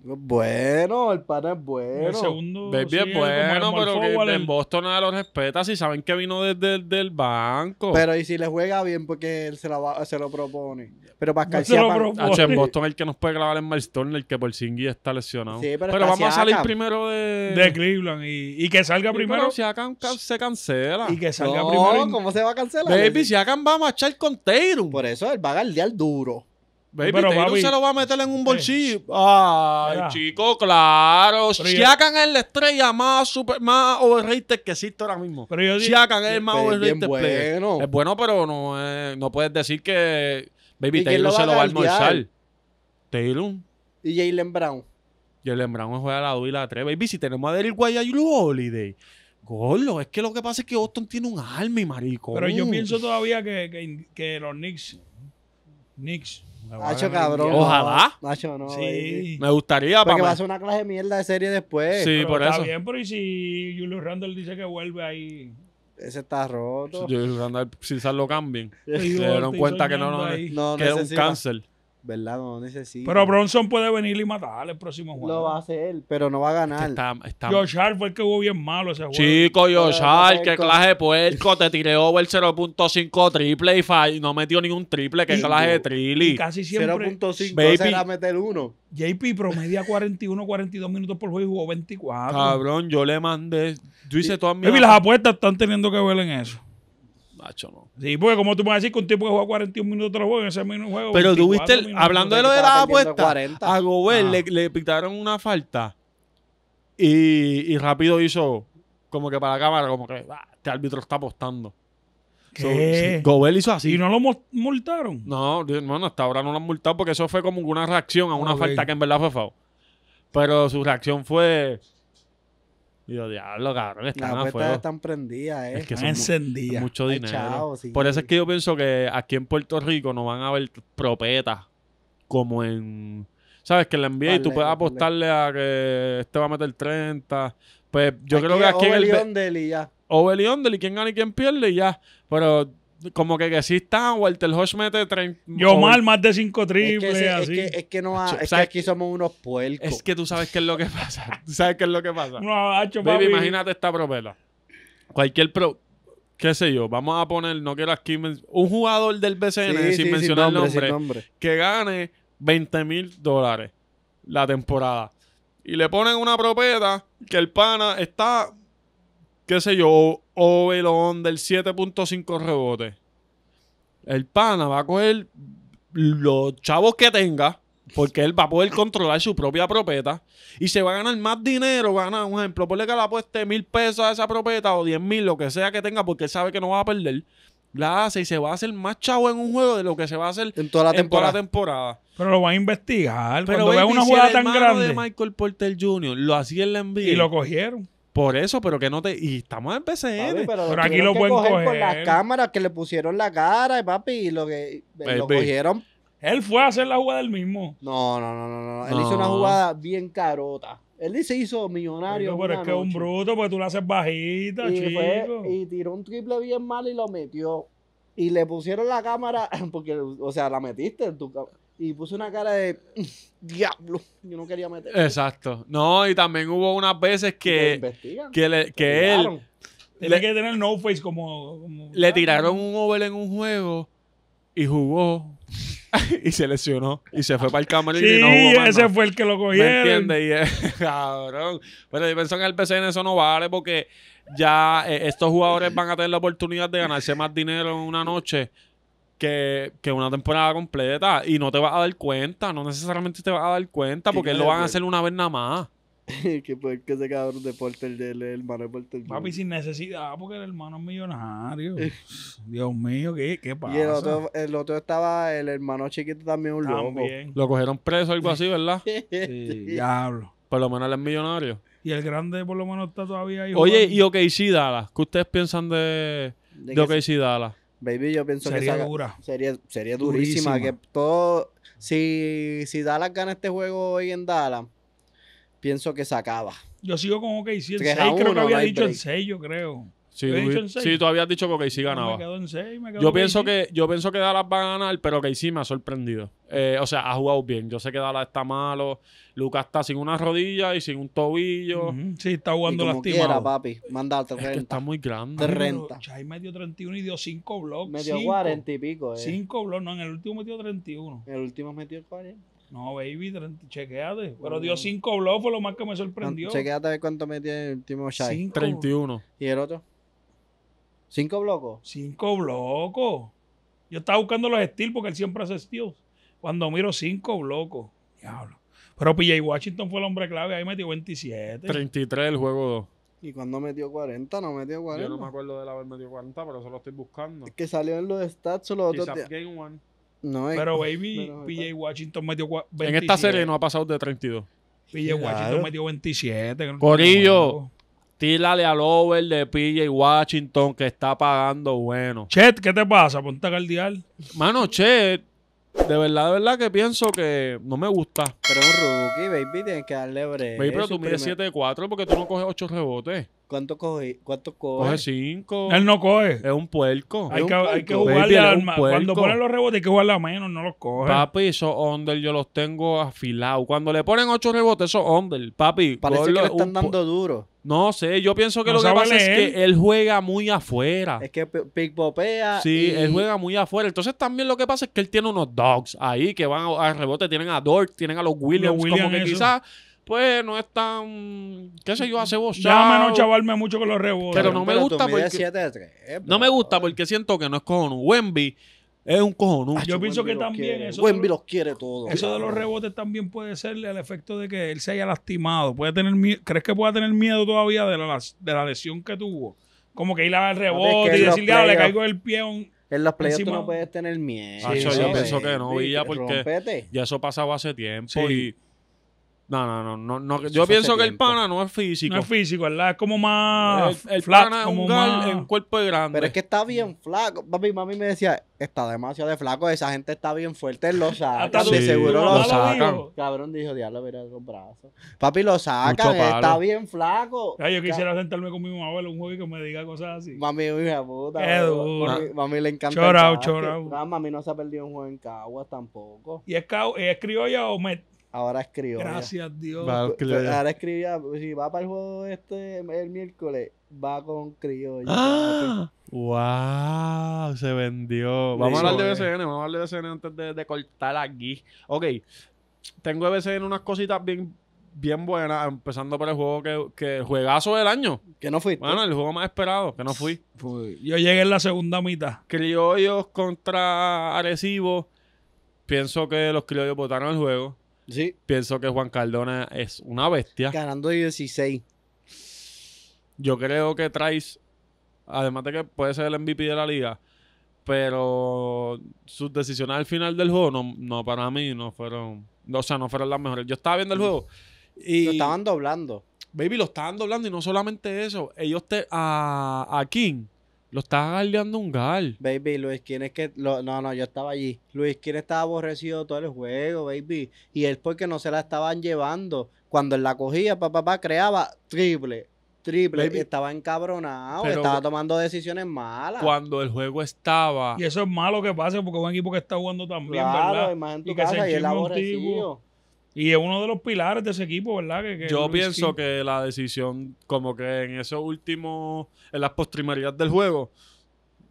Speaker 2: Bueno, el pana es bueno. El segundo.
Speaker 1: Baby es bueno, pero que en Boston nada lo respeta si saben que vino desde, el banco. Pero y
Speaker 2: si le juega bien porque él se, la se lo propone. Pero para no se lo propone. en Boston
Speaker 1: el que nos puede grabar en Boston el que por Singhi está lesionado. pero, vamos a salir
Speaker 2: primero de. De
Speaker 3: Cleveland
Speaker 1: y, y que salga primero. Pero Siakam se cancela. Y que salga primero. ¿cómo
Speaker 2: se va a cancelar? Baby, Siakam va a marchar con Taylor. Por eso él va a galdear duro. Baby, Taylor se lo va a meter en un eh, bolsillo.
Speaker 1: Ay, chicos, chico, claro. Si es la estrella más super, más overrated que existe ahora mismo. Si es el más overrated bueno. Es bueno, pero no, eh, no puedes decir que Baby Taylor se lo va a almorzar. Taylor.
Speaker 2: Y Jalen Brown.
Speaker 1: Jalen Brown juega la 2 y la 3. Baby, si tenemos a Derrick White y Holiday. Gordo, es que lo que pasa es que Boston tiene un alma, marico. Pero yo pienso todavía
Speaker 3: que, que los Knicks...
Speaker 2: Knicks Macho, cabrón. Ojalá. Nacho, no. Me gustaría. Porque va a ser una clase de mierda de serie después. Sí, por está eso.
Speaker 3: bien, pero ¿y si Julius Randall dice que vuelve ahí? Ese está roto.
Speaker 1: Julio Randall, si lo cambien. Se dieron cuenta que no, no, que es
Speaker 3: un cáncer.
Speaker 2: ¿verdad? No Pero
Speaker 3: Bronson puede venir y matar el próximo juego. Lo va a hacer, pero no va a ganar. Está, fue el que jugó bien malo ese juego. Chico, Josh Hart, qué clase de
Speaker 1: puerco. Te tiré over 0.5 triple y, no metió ningún triple. Qué clase de trilly. Casi siempre.
Speaker 3: 0.5 será meter uno. JP promedia 41, 42 minutos por juego y jugó 24. Cabrón, yo le mandé. Yo hice todas mis. Baby, las apuestas están teniendo que ver en eso. Nacho, no. Sí, porque como tú vas a decir que un tipo que juega 41 minutos de juego, en ese mismo juego.
Speaker 1: Pero tú viste, hablando de lo de la apuesta, a Gobel le, ah. le, pitaron una falta y, rápido hizo como que para la cámara, como que ah, este árbitro está apostando. So, sí, Gobel hizo así. ¿Y no
Speaker 3: lo multaron? No, bueno,
Speaker 1: hasta ahora no lo han multado porque eso fue como una reacción a una falta que en verdad fue FAO. Pero su reacción fue y yo, diablo, cabrón, están Las a
Speaker 2: están prendidas, eh. Es que se encendía Mucho dinero. Por
Speaker 1: eso es que yo pienso que aquí en Puerto Rico no van a haber propetas como en... ¿Sabes? Que le la y tú puedes apostarle a que este va a meter 30. Pues yo creo que aquí en el... Over y y ya. Ovel y y quién gana y quién pierde y ya. Pero como que, que sí está, Walter Hodge mete Yo mal, más
Speaker 3: de cinco triples, es que, no es que aquí somos unos puercos. Es que tú sabes qué es lo que pasa. ¿Tú sabes qué es lo que pasa? No, Baby, imagínate
Speaker 1: esta propela. Cualquier pro. Qué sé yo, vamos a poner, no quiero aquí. Un jugador del BCN, sin mencionar nombre, el que gane 20 mil dólares la temporada. Y le ponen una propeta que el pana está qué sé yo, Ovelón del 7.5 rebote. El pana va a coger los chavos que tenga, porque él va a poder controlar su propia propeta y se va a ganar más dinero. ganar, un ejemplo, ponle que le apueste mil pesos a esa propeta o diez mil, lo que sea que tenga, porque él sabe que no va a perder. La hace y se va a hacer más chavo en un juego de lo que se va a hacer en toda la,
Speaker 3: temporada. Pero lo van a investigar. Pero Cuando una jugada tan grande. de Michael Porter Jr.
Speaker 1: lo hacía en la NBA. Y lo cogieron. Por eso, pero que no te. Y estamos en PCN. pero, aquí lo
Speaker 3: pueden coger, Por las
Speaker 2: cámaras que le pusieron la cara, papi, y lo que lo
Speaker 3: cogieron. Él fue a hacer la jugada del mismo. No, no, no, no, Él hizo una jugada
Speaker 2: bien carota. Él se hizo millonario. Pero, pero es que es un bruto,
Speaker 3: porque tú la haces bajita, y chico.
Speaker 2: y tiró un triple bien mal y lo metió. Y le pusieron la cámara, porque, o sea, la metiste en tu cámara y puse una cara de diablo, yo no quería meter. Exacto.
Speaker 1: No, y también hubo unas veces que. Que, que él.
Speaker 2: Tiene que
Speaker 3: tener no face como. le tiraron un over en un juego y jugó.
Speaker 1: y se lesionó y se fue para el cámara y no jugó Sí, ese fue el que lo cogieron. ¿Me entiendes? cabrón. Pero yo pienso que el PCN eso no vale porque ya eh, estos jugadores van a tener la oportunidad de ganarse más dinero en una noche que, una temporada completa y no te vas a dar cuenta, no necesariamente te vas a dar cuenta porque lo van a pues. hacer una vez nada más.
Speaker 2: que pues que se cabrón de Porter, el, hermano de Porter. Papi,
Speaker 3: sin necesidad, porque el hermano es millonario. Eh. Dios mío, ¿qué, qué pasa? Y
Speaker 2: el otro, estaba, el hermano chiquito también, un
Speaker 1: Lo cogieron preso, algo así,
Speaker 3: ¿verdad? sí, diablo.
Speaker 1: Por lo menos él es millonario.
Speaker 3: Y el grande por lo menos está todavía ahí. Oye, y
Speaker 1: OKC Dallas, ¿qué ustedes piensan de,
Speaker 2: de, de OKC Dallas? Baby, yo pienso que dura. Sería, sería durísima, Que todo, si, si Dallas gana este juego hoy en Dallas, pienso que se acaba.
Speaker 3: Yo sigo con OKC. El 6
Speaker 2: creo que
Speaker 1: había dicho el
Speaker 3: 6, yo creo. Sí, tú,
Speaker 1: habías dicho que Casey ganaba. yo, pienso que, yo pienso que Dallas va a ganar, pero Casey me ha sorprendido. Eh, o sea, ha jugado bien. Yo sé que Dallas está malo. Lucas está sin una rodilla y sin un tobillo. Sí, está jugando y como lastimado. papi.
Speaker 2: Mandate, es que está muy grande. De renta.
Speaker 3: Chay metió 31 y dio 5 blocks. medio 40 y pico. 5 eh. No, en el último metió 31.
Speaker 2: En el último metió el
Speaker 3: 40. No, baby, chequeate. Pero dio 5 blocks, fue lo más que me
Speaker 2: sorprendió. Chequeate a ver cuánto metió el último Shai. 31. ¿Y el otro? ¿Cinco blocos?
Speaker 3: Cinco blocos. Yo estaba buscando los steals porque él siempre hace steals. Cuando miro cinco blocos. Diablo. Pero PJ Washington fue el hombre clave. Ahí metió 27. 33 el juego 2. ¿Y cuando metió 40? No metió 40. Yo no me acuerdo de haber metido 40, pero eso lo estoy buscando. Es
Speaker 2: que salió en los stats solo otros días.
Speaker 3: Game
Speaker 1: No, pero baby,
Speaker 3: PJ Washington metió 27. En esta serie
Speaker 1: no ha pasado de 32. PJ Washington metió 27. Corillo, Tírale al over de PJ Washington que está pagando bueno.
Speaker 3: Chet, ¿qué te pasa? Ponte a
Speaker 1: Mano, Chet, de verdad, de verdad que pienso que no me gusta.
Speaker 2: Pero es un rookie, baby, tienes que darle breve. Baby, pero tú mides 7-4 porque tú no coges 8 rebotes. ¿Cuánto coge? ¿Cuánto coge? Coge 5. Él no
Speaker 3: coge. Es un puerco. Hay, que, hay que jugarle al Cuando ponen los rebotes hay que jugarle a menos, no los coge.
Speaker 1: Papi, esos under yo los tengo afilados. Cuando le ponen 8 rebotes, esos under. Papi, Parece que le están
Speaker 2: dando duro.
Speaker 1: No sé, yo pienso que lo que pasa es que él juega muy afuera.
Speaker 2: Es que pickpopea. Popea. Sí, él juega
Speaker 1: muy afuera. Entonces también lo que pasa es que él tiene unos dogs ahí que van a, rebote, tienen a Dort, tienen a los Williams, como que quizás
Speaker 3: pues no es tan, qué sé yo, hace
Speaker 1: Ya Déjame no
Speaker 3: me mucho con los rebotes. Pero no me gusta porque...
Speaker 1: no me gusta porque siento que no es con un Wemby es un cojonudo. Yo pienso que también eso.
Speaker 3: los
Speaker 2: quiere todo Eso de los
Speaker 3: rebotes también puede ser el efecto de que él se haya lastimado. Puede tener, ¿Crees que pueda tener miedo todavía de la, de la lesión que tuvo? Como que ir a rebote y decirle, ah, le caigo el pie
Speaker 2: en las playas tú no puedes tener miedo. yo, pienso que no, porque
Speaker 1: ya eso pasaba hace tiempo y no, no, no, no. Yo pienso que el
Speaker 3: pana no es físico. No es físico, ¿verdad? Es como más. El, el pana es un
Speaker 2: cuerpo grande. Pero es que está bien flaco. Papi, mami me decía, está demasiado de flaco, esa gente está bien fuerte, lo saca. sí, seguro lo, saca. Cabrón dijo, diablo, mira los brazos. Papi, lo saca, está bien flaco. yo quisiera sentarme con mi mamá un juego y que me diga cosas así. Mami, hija puta. Qué duro. Mami, le encanta. Chorao, chorao. Mami no se ha perdido un juego en Caguas tampoco. ¿Y es, es criolla o me... Ahora es Gracias Dios. Pues, ahora es pues, Si va para el juego este el miércoles, va con Criollo.
Speaker 1: ¡Wow! ¡Ah! Se vendió. Vamos a hablar de
Speaker 2: BCN, vamos a hablar de BCN antes de, de cortar
Speaker 1: aquí. Ok, tengo de BCN unas cositas bien bien buenas empezando por el juego que, que juegazo del año. Que no fui Bueno, el juego más esperado, que no fui.
Speaker 3: Yo llegué en la segunda mitad.
Speaker 1: Criollos contra Arecibo. Pienso que los criollos botaron el juego. Pienso que Juan Cardona es una bestia. Ganando 16. Yo creo que Trice, además de que puede ser el MVP de la liga, pero sus decisiones al final del juego no, para mí no fueron, o sea, no fueron las mejores. Yo estaba viendo el juego
Speaker 2: y lo estaban doblando.
Speaker 1: Baby, lo estaban doblando y no solamente eso, ellos te a King lo
Speaker 2: estaba galdeando un gal. Baby, Luis, ¿quién es que.? no, no, yo estaba allí. Luis, ¿quién estaba aborrecido todo el juego, baby? Y él, porque no se la estaban llevando. Cuando él la cogía, papá, papá, creaba triple. Triple. Estaba encabronado. estaba tomando decisiones malas.
Speaker 3: Cuando el juego estaba. Y eso es malo que pase porque un equipo que está jugando también, ¿verdad? Y es uno de los pilares de ese equipo, ¿verdad? Yo pienso
Speaker 1: que la decisión, como que en esos último, en las postrimerías del juego,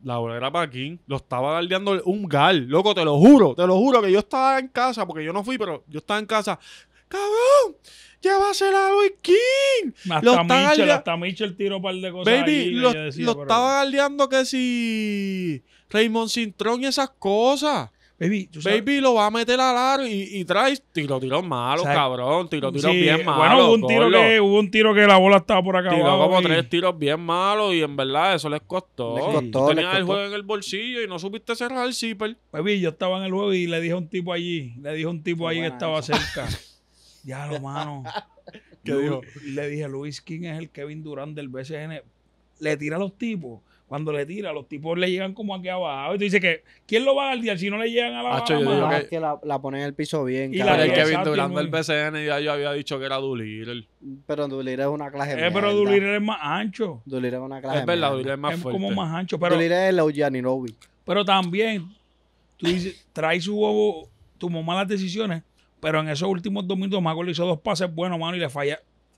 Speaker 1: la para King. lo estaba galdeando un gal. Loco, te lo juro, te lo juro que yo estaba en casa, porque yo no fui, pero yo estaba en casa. ¡Cabrón! va a Luis
Speaker 3: King! Hasta Mitchell, hasta Mitchell tiró un par de cosas. Baby, lo, estaba
Speaker 1: galdeando que si Raymond Cintrón y esas cosas. Baby, lo va a meter al aro y, y trae tiro, tiros malos, cabrón. Tiro, tiros bien malos. Bueno, hubo
Speaker 3: un, tiro que, la bola estaba por acá. Tiró como tres
Speaker 1: tiros bien malos y en verdad eso les costó.
Speaker 3: Les el juego en el bolsillo y no supiste cerrar el zipper. Baby, yo estaba en el juego y le dije a un tipo allí, le dije a un tipo allí que estaba cerca. ya, lo mano. ¿Qué dijo? Le dije, Luis, ¿quién es el Kevin Durán del BCN? Le tira a los tipos cuando le tira, los tipos le llegan como aquí abajo. Y tú dices que, ¿quién lo va a día si no le llegan a la Hacho, ah, que,
Speaker 2: la, la ponen en el piso bien. Y la que Kevin Durant del
Speaker 1: BCN ya yo había dicho que era Dulir.
Speaker 2: Pero Dulir es
Speaker 3: una clase eh, Pero Dulir
Speaker 2: es más ancho. Dulir es una clase Es verdad, Dulir es más fuerte. Es como más ancho. Pero, Dulir es el Uyaninobi.
Speaker 3: Pero también, tú dices, trae su huevo, tomó malas decisiones, pero en esos últimos dos minutos Mago le hizo dos pases buenos, mano, y le falla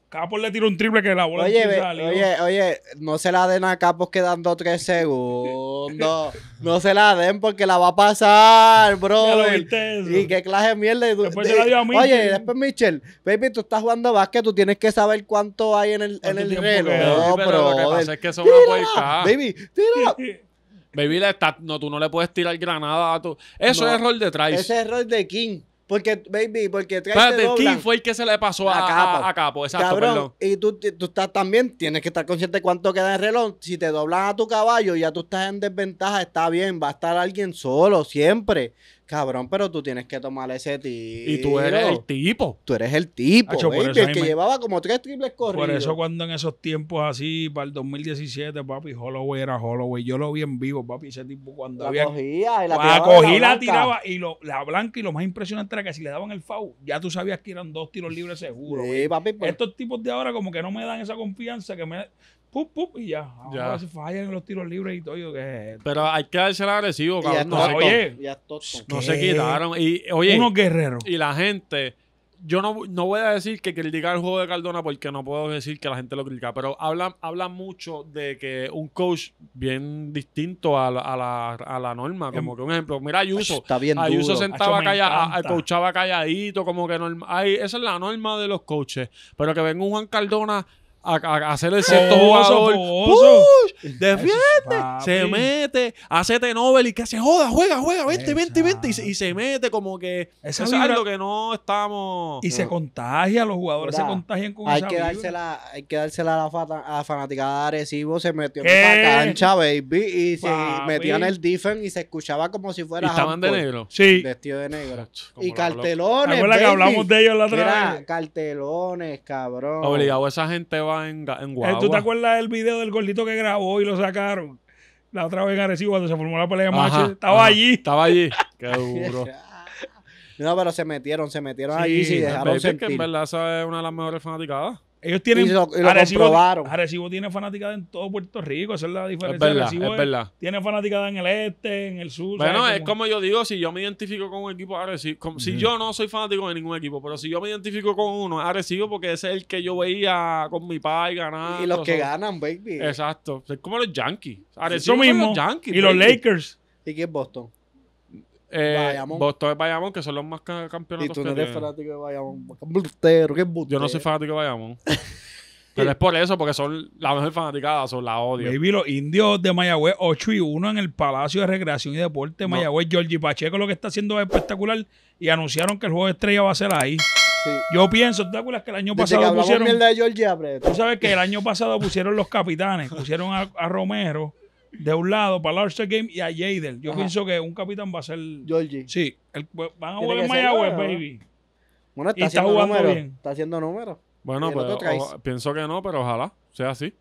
Speaker 3: Capos le tira un triple que la bola oye, Oye,
Speaker 2: oye, no se la den a Capos quedando tres segundos. no se la den porque la va a pasar, bro. Y qué clase de mierda. después se la dio a mí. Oye, después Michel, baby, tú estás jugando básquet, tú tienes que saber cuánto hay en el, en el reloj. No, pero bro, lo que pasa es que eso es una Baby, tira.
Speaker 1: baby, está, no, tú no le puedes tirar granada a tu... Eso es error de Trice. Ese
Speaker 2: es error de King. Porque, baby, porque trae Espérate, ¿De fue
Speaker 1: el que se le pasó a, Capo. A, capo. Exacto, perdón.
Speaker 2: Y tú, tú estás también, tienes que estar consciente de cuánto queda el reloj. Si te doblan a tu caballo, ya tú estás en desventaja, está bien, va a estar alguien solo siempre. Cabrón, pero tú tienes que tomar ese tipo. Y tú eres el tipo. Tú eres el tipo, el que llevaba como tres
Speaker 3: triples corridos. Por eso cuando en esos tiempos así, para el 2017, papi, Holloway era Holloway. Yo lo vi en vivo, papi, ese tipo cuando la Cogía y la, la cogí, la, tiraba y lo, la blanca y lo más impresionante era que si le daban el foul, ya tú sabías que eran dos tiros libres seguros. Sí, papi, pues Estos tipos de ahora como que no me dan esa confianza que me... Pup, y ya. Ahora se fallan en los tiros libres y todo. Eh.
Speaker 1: Pero hay que darse agresivo, cabrón. No, se, oye, no se quitaron. Y, oye, Y la gente yo no, voy a decir que criticar el juego de Cardona porque no puedo decir que la gente lo critica, pero hablan habla mucho de que un coach bien distinto a la, a la, a la norma, em, como que un ejemplo, mira Ayuso, Está Ayuso sentaba callado, coachaba calladito, como que esa es la norma de los coaches, pero que venga un Juan Cardona a, hacerle cierto jugador. Push, defiende, se mete, hace Nobel y que se joda, juega, juega, vente, vente, vente. Y, se mete como que
Speaker 2: esa es que
Speaker 1: no estamos. Y se
Speaker 2: contagia, a los jugadores se contagian con hay que dársela, Hay que dársela a la, a la fanaticada de Arecibo, se metió en la cancha, baby, y se metió en el defense y se escuchaba como si fuera. estaban de negro. Sí. Vestido de negro. y cartelones. Hablamos. Baby. que hablamos de ellos la otra vez. cartelones, cabrón. Obligado,
Speaker 1: esa gente va en, eh, ¿Tú te
Speaker 3: acuerdas del video del gordito que grabó y lo sacaron? La otra vez en Arecibo cuando se formó la pelea macho. Estaba allí.
Speaker 1: Estaba allí. Qué duro.
Speaker 2: no, pero se metieron, se metieron allí. y dejaron sentir. que en verdad
Speaker 3: esa es una de las mejores fanaticadas. Ellos tienen. Y lo, Arecibo, tiene fanaticada en todo Puerto Rico, esa es la diferencia. Es tiene fanaticada en el este, en el sur. Bueno, es
Speaker 1: como... yo digo, si yo me identifico con un equipo
Speaker 3: Arecibo,
Speaker 1: si yo no soy fanático de ningún equipo, pero si yo me identifico con uno, Arecibo porque ese es el que yo veía con mi
Speaker 2: padre ganar. Y los que ganan, baby.
Speaker 1: Exacto. Es como los Yankees. mismo. y los
Speaker 2: Lakers. ¿Y qué es Boston?
Speaker 1: Eh, Bayamón. Bayamón, que son los más
Speaker 2: campeonatos. Y tú fanático de Bayamón. qué Yo no soy
Speaker 1: fanático de Bayamón. Pero es por eso, porque son la mejor fanaticada, son la odio. vi
Speaker 3: los indios de Mayagüez 8 y 1 en el Palacio de Recreación y Deporte de Mayagüez. Georgie Pacheco lo que está haciendo es espectacular y anunciaron que el juego de estrella va a ser ahí. Yo pienso, que el año pasado pusieron... de Georgie Tú sabes que el año pasado pusieron los capitanes, pusieron a Romero, de un lado para large Game y a Jader. Yo pienso que un capitán va a ser. Georgie. Sí, van a jugar en Mayagüez, baby. Bueno, está, y está bien.
Speaker 2: Está haciendo números. Bueno, pero,
Speaker 1: pienso que no, pero ojalá sea así.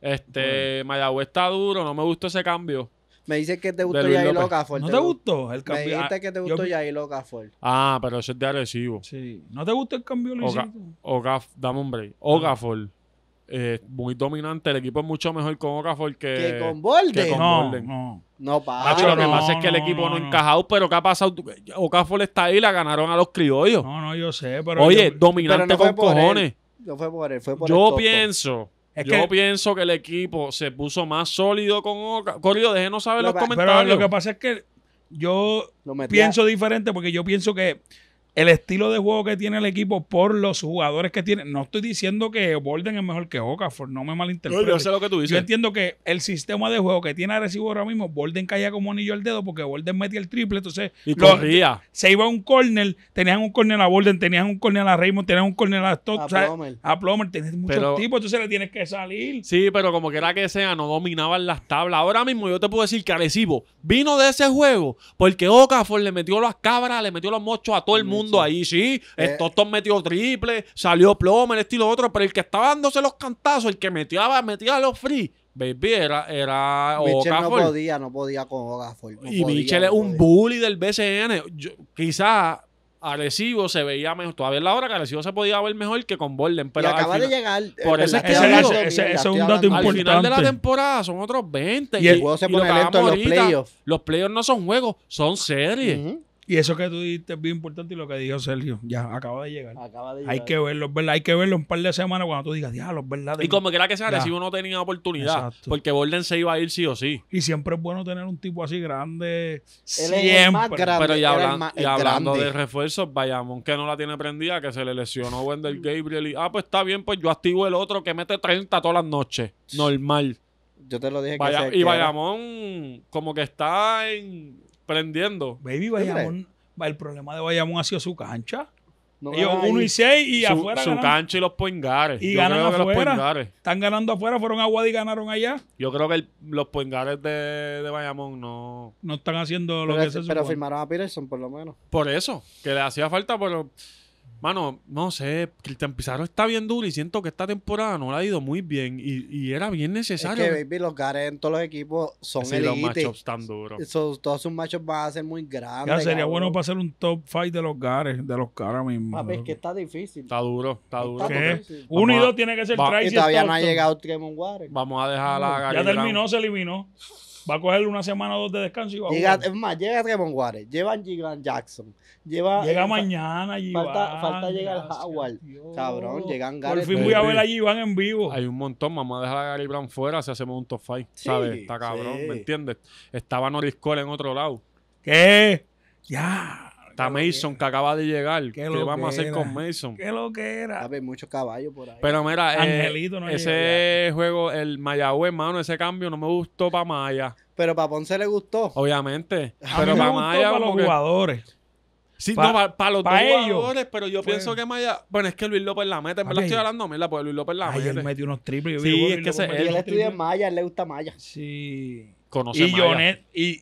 Speaker 1: Este, Mayagüe está duro, no me gustó
Speaker 2: ese cambio. Me dice que te gustó Yair Okafor. ¿No te, gustó el cambio? Me dijiste ah, que te gustó Yair yo...
Speaker 1: Ah, pero ese es de agresivo. Sí. ¿No te gustó el cambio, Luisito? oga dame un break eh, muy dominante. El equipo es mucho mejor con Okafor que, que con Bolden. no,
Speaker 2: no, lo que pasa es que el equipo no, ha encajado,
Speaker 1: pero ¿qué ha pasado? Okafor está ahí, la ganaron a los criollos. No,
Speaker 3: no, yo sé, pero. Oye, dominante con cojones.
Speaker 1: Yo pienso. yo que, pienso que el equipo se puso más sólido con Okafor.
Speaker 3: Corrido, déjenos saber lo los comentarios. Pero lo que pasa es que yo pienso diferente porque yo pienso que el estilo de juego que tiene el equipo por los jugadores que tiene. No estoy diciendo que Bolden es mejor que Okafor, no me malinterpretes. Yo, sé lo que tú dices. yo entiendo que el sistema de juego que tiene Arecibo ahora mismo, Bolden caía como anillo al dedo porque Bolden metía el triple, entonces y los, se iba a un corner, tenían un corner a Bolden, tenían un corner a Raymond, tenían un corner a Stott, a, Plomer. a muchos tipos, entonces le tienes que salir.
Speaker 1: Sí, pero como quiera que sea, no dominaban las tablas. Ahora mismo yo te puedo decir que Arecibo vino de ese juego porque Okafor le metió las cabras, le metió los mochos a todo el mundo mundo ahí, sí. Eh. Estos metió triple, salió plomo, el estilo otro, pero el que estaba dándose los cantazos, el que metía, metía los free, baby, era, era no podía,
Speaker 2: no podía con Okafor. y es un
Speaker 1: bully del BCN. quizás Arecibo se veía mejor. Todavía es la hora que Arecibo se podía ver mejor que con Borden. Pero acaba de llegar. Por eh, eso es que ese, es un dato importante. Al final de la temporada son otros 20. Y, el juego se pone lento en los playoffs. Los playoffs no son juegos, son series.
Speaker 3: Y eso que tú dijiste es bien importante y lo que dijo Sergio, ya acaba de llegar. Acaba de llegar. Hay que verlo, ¿verdad? Hay que verlo un par de semanas cuando tú digas, ya, los ¿verdad? Y como quiera que sea, recibo
Speaker 1: no tenía oportunidad. Porque Borden se iba a ir sí o sí.
Speaker 3: Y siempre es bueno tener un tipo así grande. siempre. Pero hablando
Speaker 1: de refuerzos, Bayamón que no la tiene prendida, que se le lesionó Wendell Gabriel. Y, ah, pues está bien, pues yo activo el otro que mete 30 todas las noches.
Speaker 2: Normal. Yo te lo dije Y
Speaker 1: Bayamón, como que está en prendiendo. Baby, Bayamón,
Speaker 3: el problema de Bayamón ha sido su cancha. No y 6 y afuera. Su cancha y los poingares. Y afuera. Están ganando afuera, fueron a Guadalajara y ganaron allá. Yo creo que los poingares de, Bayamón no.
Speaker 2: No están haciendo lo que se pero firmaron a Peterson, por lo menos.
Speaker 3: Por
Speaker 1: eso, que le hacía falta, pero Mano, no sé, Cristian Pizarro está bien duro y siento que esta temporada no le ha ido muy bien y, y era bien necesario. Es que,
Speaker 2: baby, los gares en todos los equipos son sí, los matchups tan duros. todos sus matchups van a ser muy grandes. Ya sería bueno para
Speaker 3: hacer un top fight de los gares, de los caras mismos. Papi, es que está difícil. Está duro, está duro. Uno y dos tiene que ser va, Y todavía no ha llegado Tremont Warren. Vamos a dejar la no, Ya terminó, se eliminó. Va a coger una semana o dos de descanso y va a Es
Speaker 2: más, llega Tremont Juárez lleva Gigan Jackson, lleva... Eh, llega mañana Givan. Falta, falta llegar Howard, cabrón, llegan Gary. Por fin voy a ver a
Speaker 1: van en vivo. Hay un montón, vamos a dejar a Gary Brown fuera si hacemos un top five, ¿sabes? Está cabrón, ¿me entiendes? Estaba Norris Cole en otro lado.
Speaker 3: ¿Qué? Ya,
Speaker 1: Mason que, acaba de llegar. ¿Qué, vamos a hacer con Mason? ¿Qué
Speaker 2: lo que era? ver, muchos caballos por ahí. Pero mira, eh, Angelito ese
Speaker 1: juego, el U, hermano, ese cambio no me gustó para Maya. Pero para Ponce le gustó. Obviamente. pero para Maya. Para los jugadores. Sí, no, para pa los dos jugadores, pero yo pues- pienso que Maya. Bueno, es que Luis López la mete. me verdad estoy hablando mira, pues Luis López la mete. Ay, él metió unos triples. Yo sí, es que él, estudia en
Speaker 3: Maya, él le gusta Maya. Sí. Conoce y Maya. y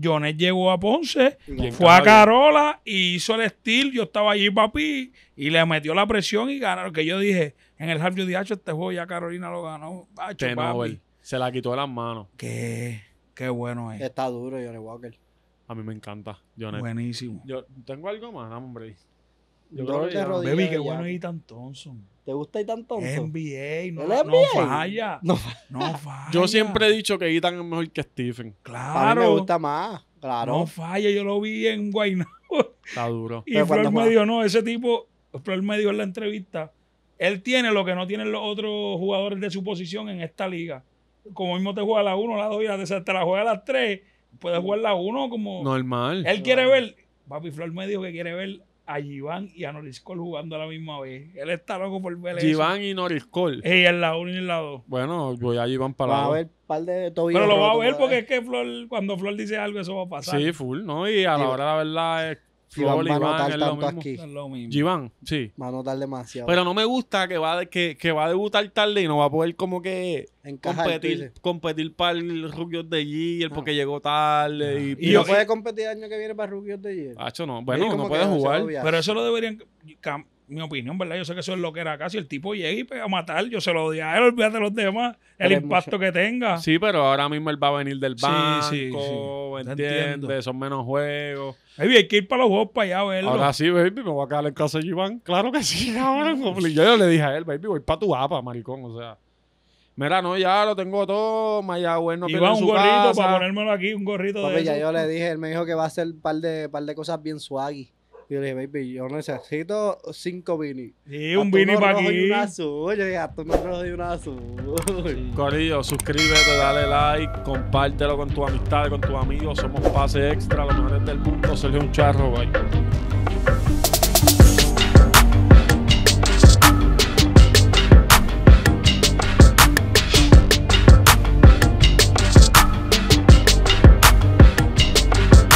Speaker 3: Jonet llegó a Ponce, fue a Carola y hizo el estilo. Yo estaba allí, papi, y le metió la presión y ganaron. Que yo dije, en el half yo este juego ya Carolina lo ganó. Este
Speaker 1: se la quitó de las manos. Qué,
Speaker 3: qué bueno es. Está duro, Jonet Walker. A mí me encanta, Jonet. Buenísimo. Yo tengo
Speaker 1: algo más, hombre. Yo creo que Baby, qué bueno
Speaker 3: es tan Thompson. ¿Te gusta y Thompson? NBA, no, no falla. No, falla.
Speaker 1: Yo siempre he dicho que Ethan es mejor que Stephen. Claro. A me gusta más. Claro. No falla,
Speaker 3: yo lo vi en Guaynabo. Está duro. Y Flor Medio no, ese tipo, Flor Medio en la entrevista, él tiene lo que no tienen los otros jugadores de su posición en esta liga. Como mismo te juega la 1, la 2 y la 3, te la juega a las 3, puedes jugar la 1 como... Normal. Él quiere ver, papi Flor Medio que quiere ver a Iván y a Noriscol jugando a la misma vez. Él está loco por ver Iván
Speaker 1: y Noriscol. Y en la 1 y en la dos. Bueno, voy a Iván para Va a ver
Speaker 2: par de tobillos. Pero lo va a ver
Speaker 3: porque es que Flor, cuando Flor dice algo, eso va a pasar. Sí, full, ¿no? Y a la hora,
Speaker 1: la verdad, es si va a notar tanto aquí.
Speaker 2: Iván, sí. Va a notar demasiado. Pero
Speaker 3: no me gusta que va, que, que
Speaker 1: va a debutar tarde y no va a poder como que competir, competir para el of de Year porque ah. llegó tarde. Ah. Y, y, y, no puede competir
Speaker 3: el año que viene para of de Year. Hacho,
Speaker 1: no. Bueno, no puede jugar. Pero eso lo deberían
Speaker 3: mi opinión, ¿verdad? Yo sé que eso es lo que era casi. El tipo llega y pega a matar. Yo se lo odiaba, a él, olvídate de los demás. El impacto que tenga.
Speaker 1: Sí, pero ahora mismo él va a venir del banco. Sí, sí, sí. ¿Entiendes? Son menos juegos. Baby, hay que ir para los juegos para allá a verlo. Ahora sí, baby, me voy a quedar en casa de Iván. Claro que sí, ahora. Yo, yo le dije a él, baby, voy para tu apa, maricón. O sea. Mira, no, ya lo tengo todo. bueno. Y va un gorrito
Speaker 2: para ponérmelo aquí, un gorrito de de. Ya yo le dije, él me dijo que va a hacer un par de, par de cosas bien swaggy yo le dije, baby, yo necesito cinco Vini. Sí, un Vini para aquí. Y azul. Yo tú no azul.
Speaker 1: Corillo, suscríbete, dale like, compártelo con tus amistades, con tus amigos. Somos Pase Extra, los mejores del mundo. Sergio Un Charro, güey.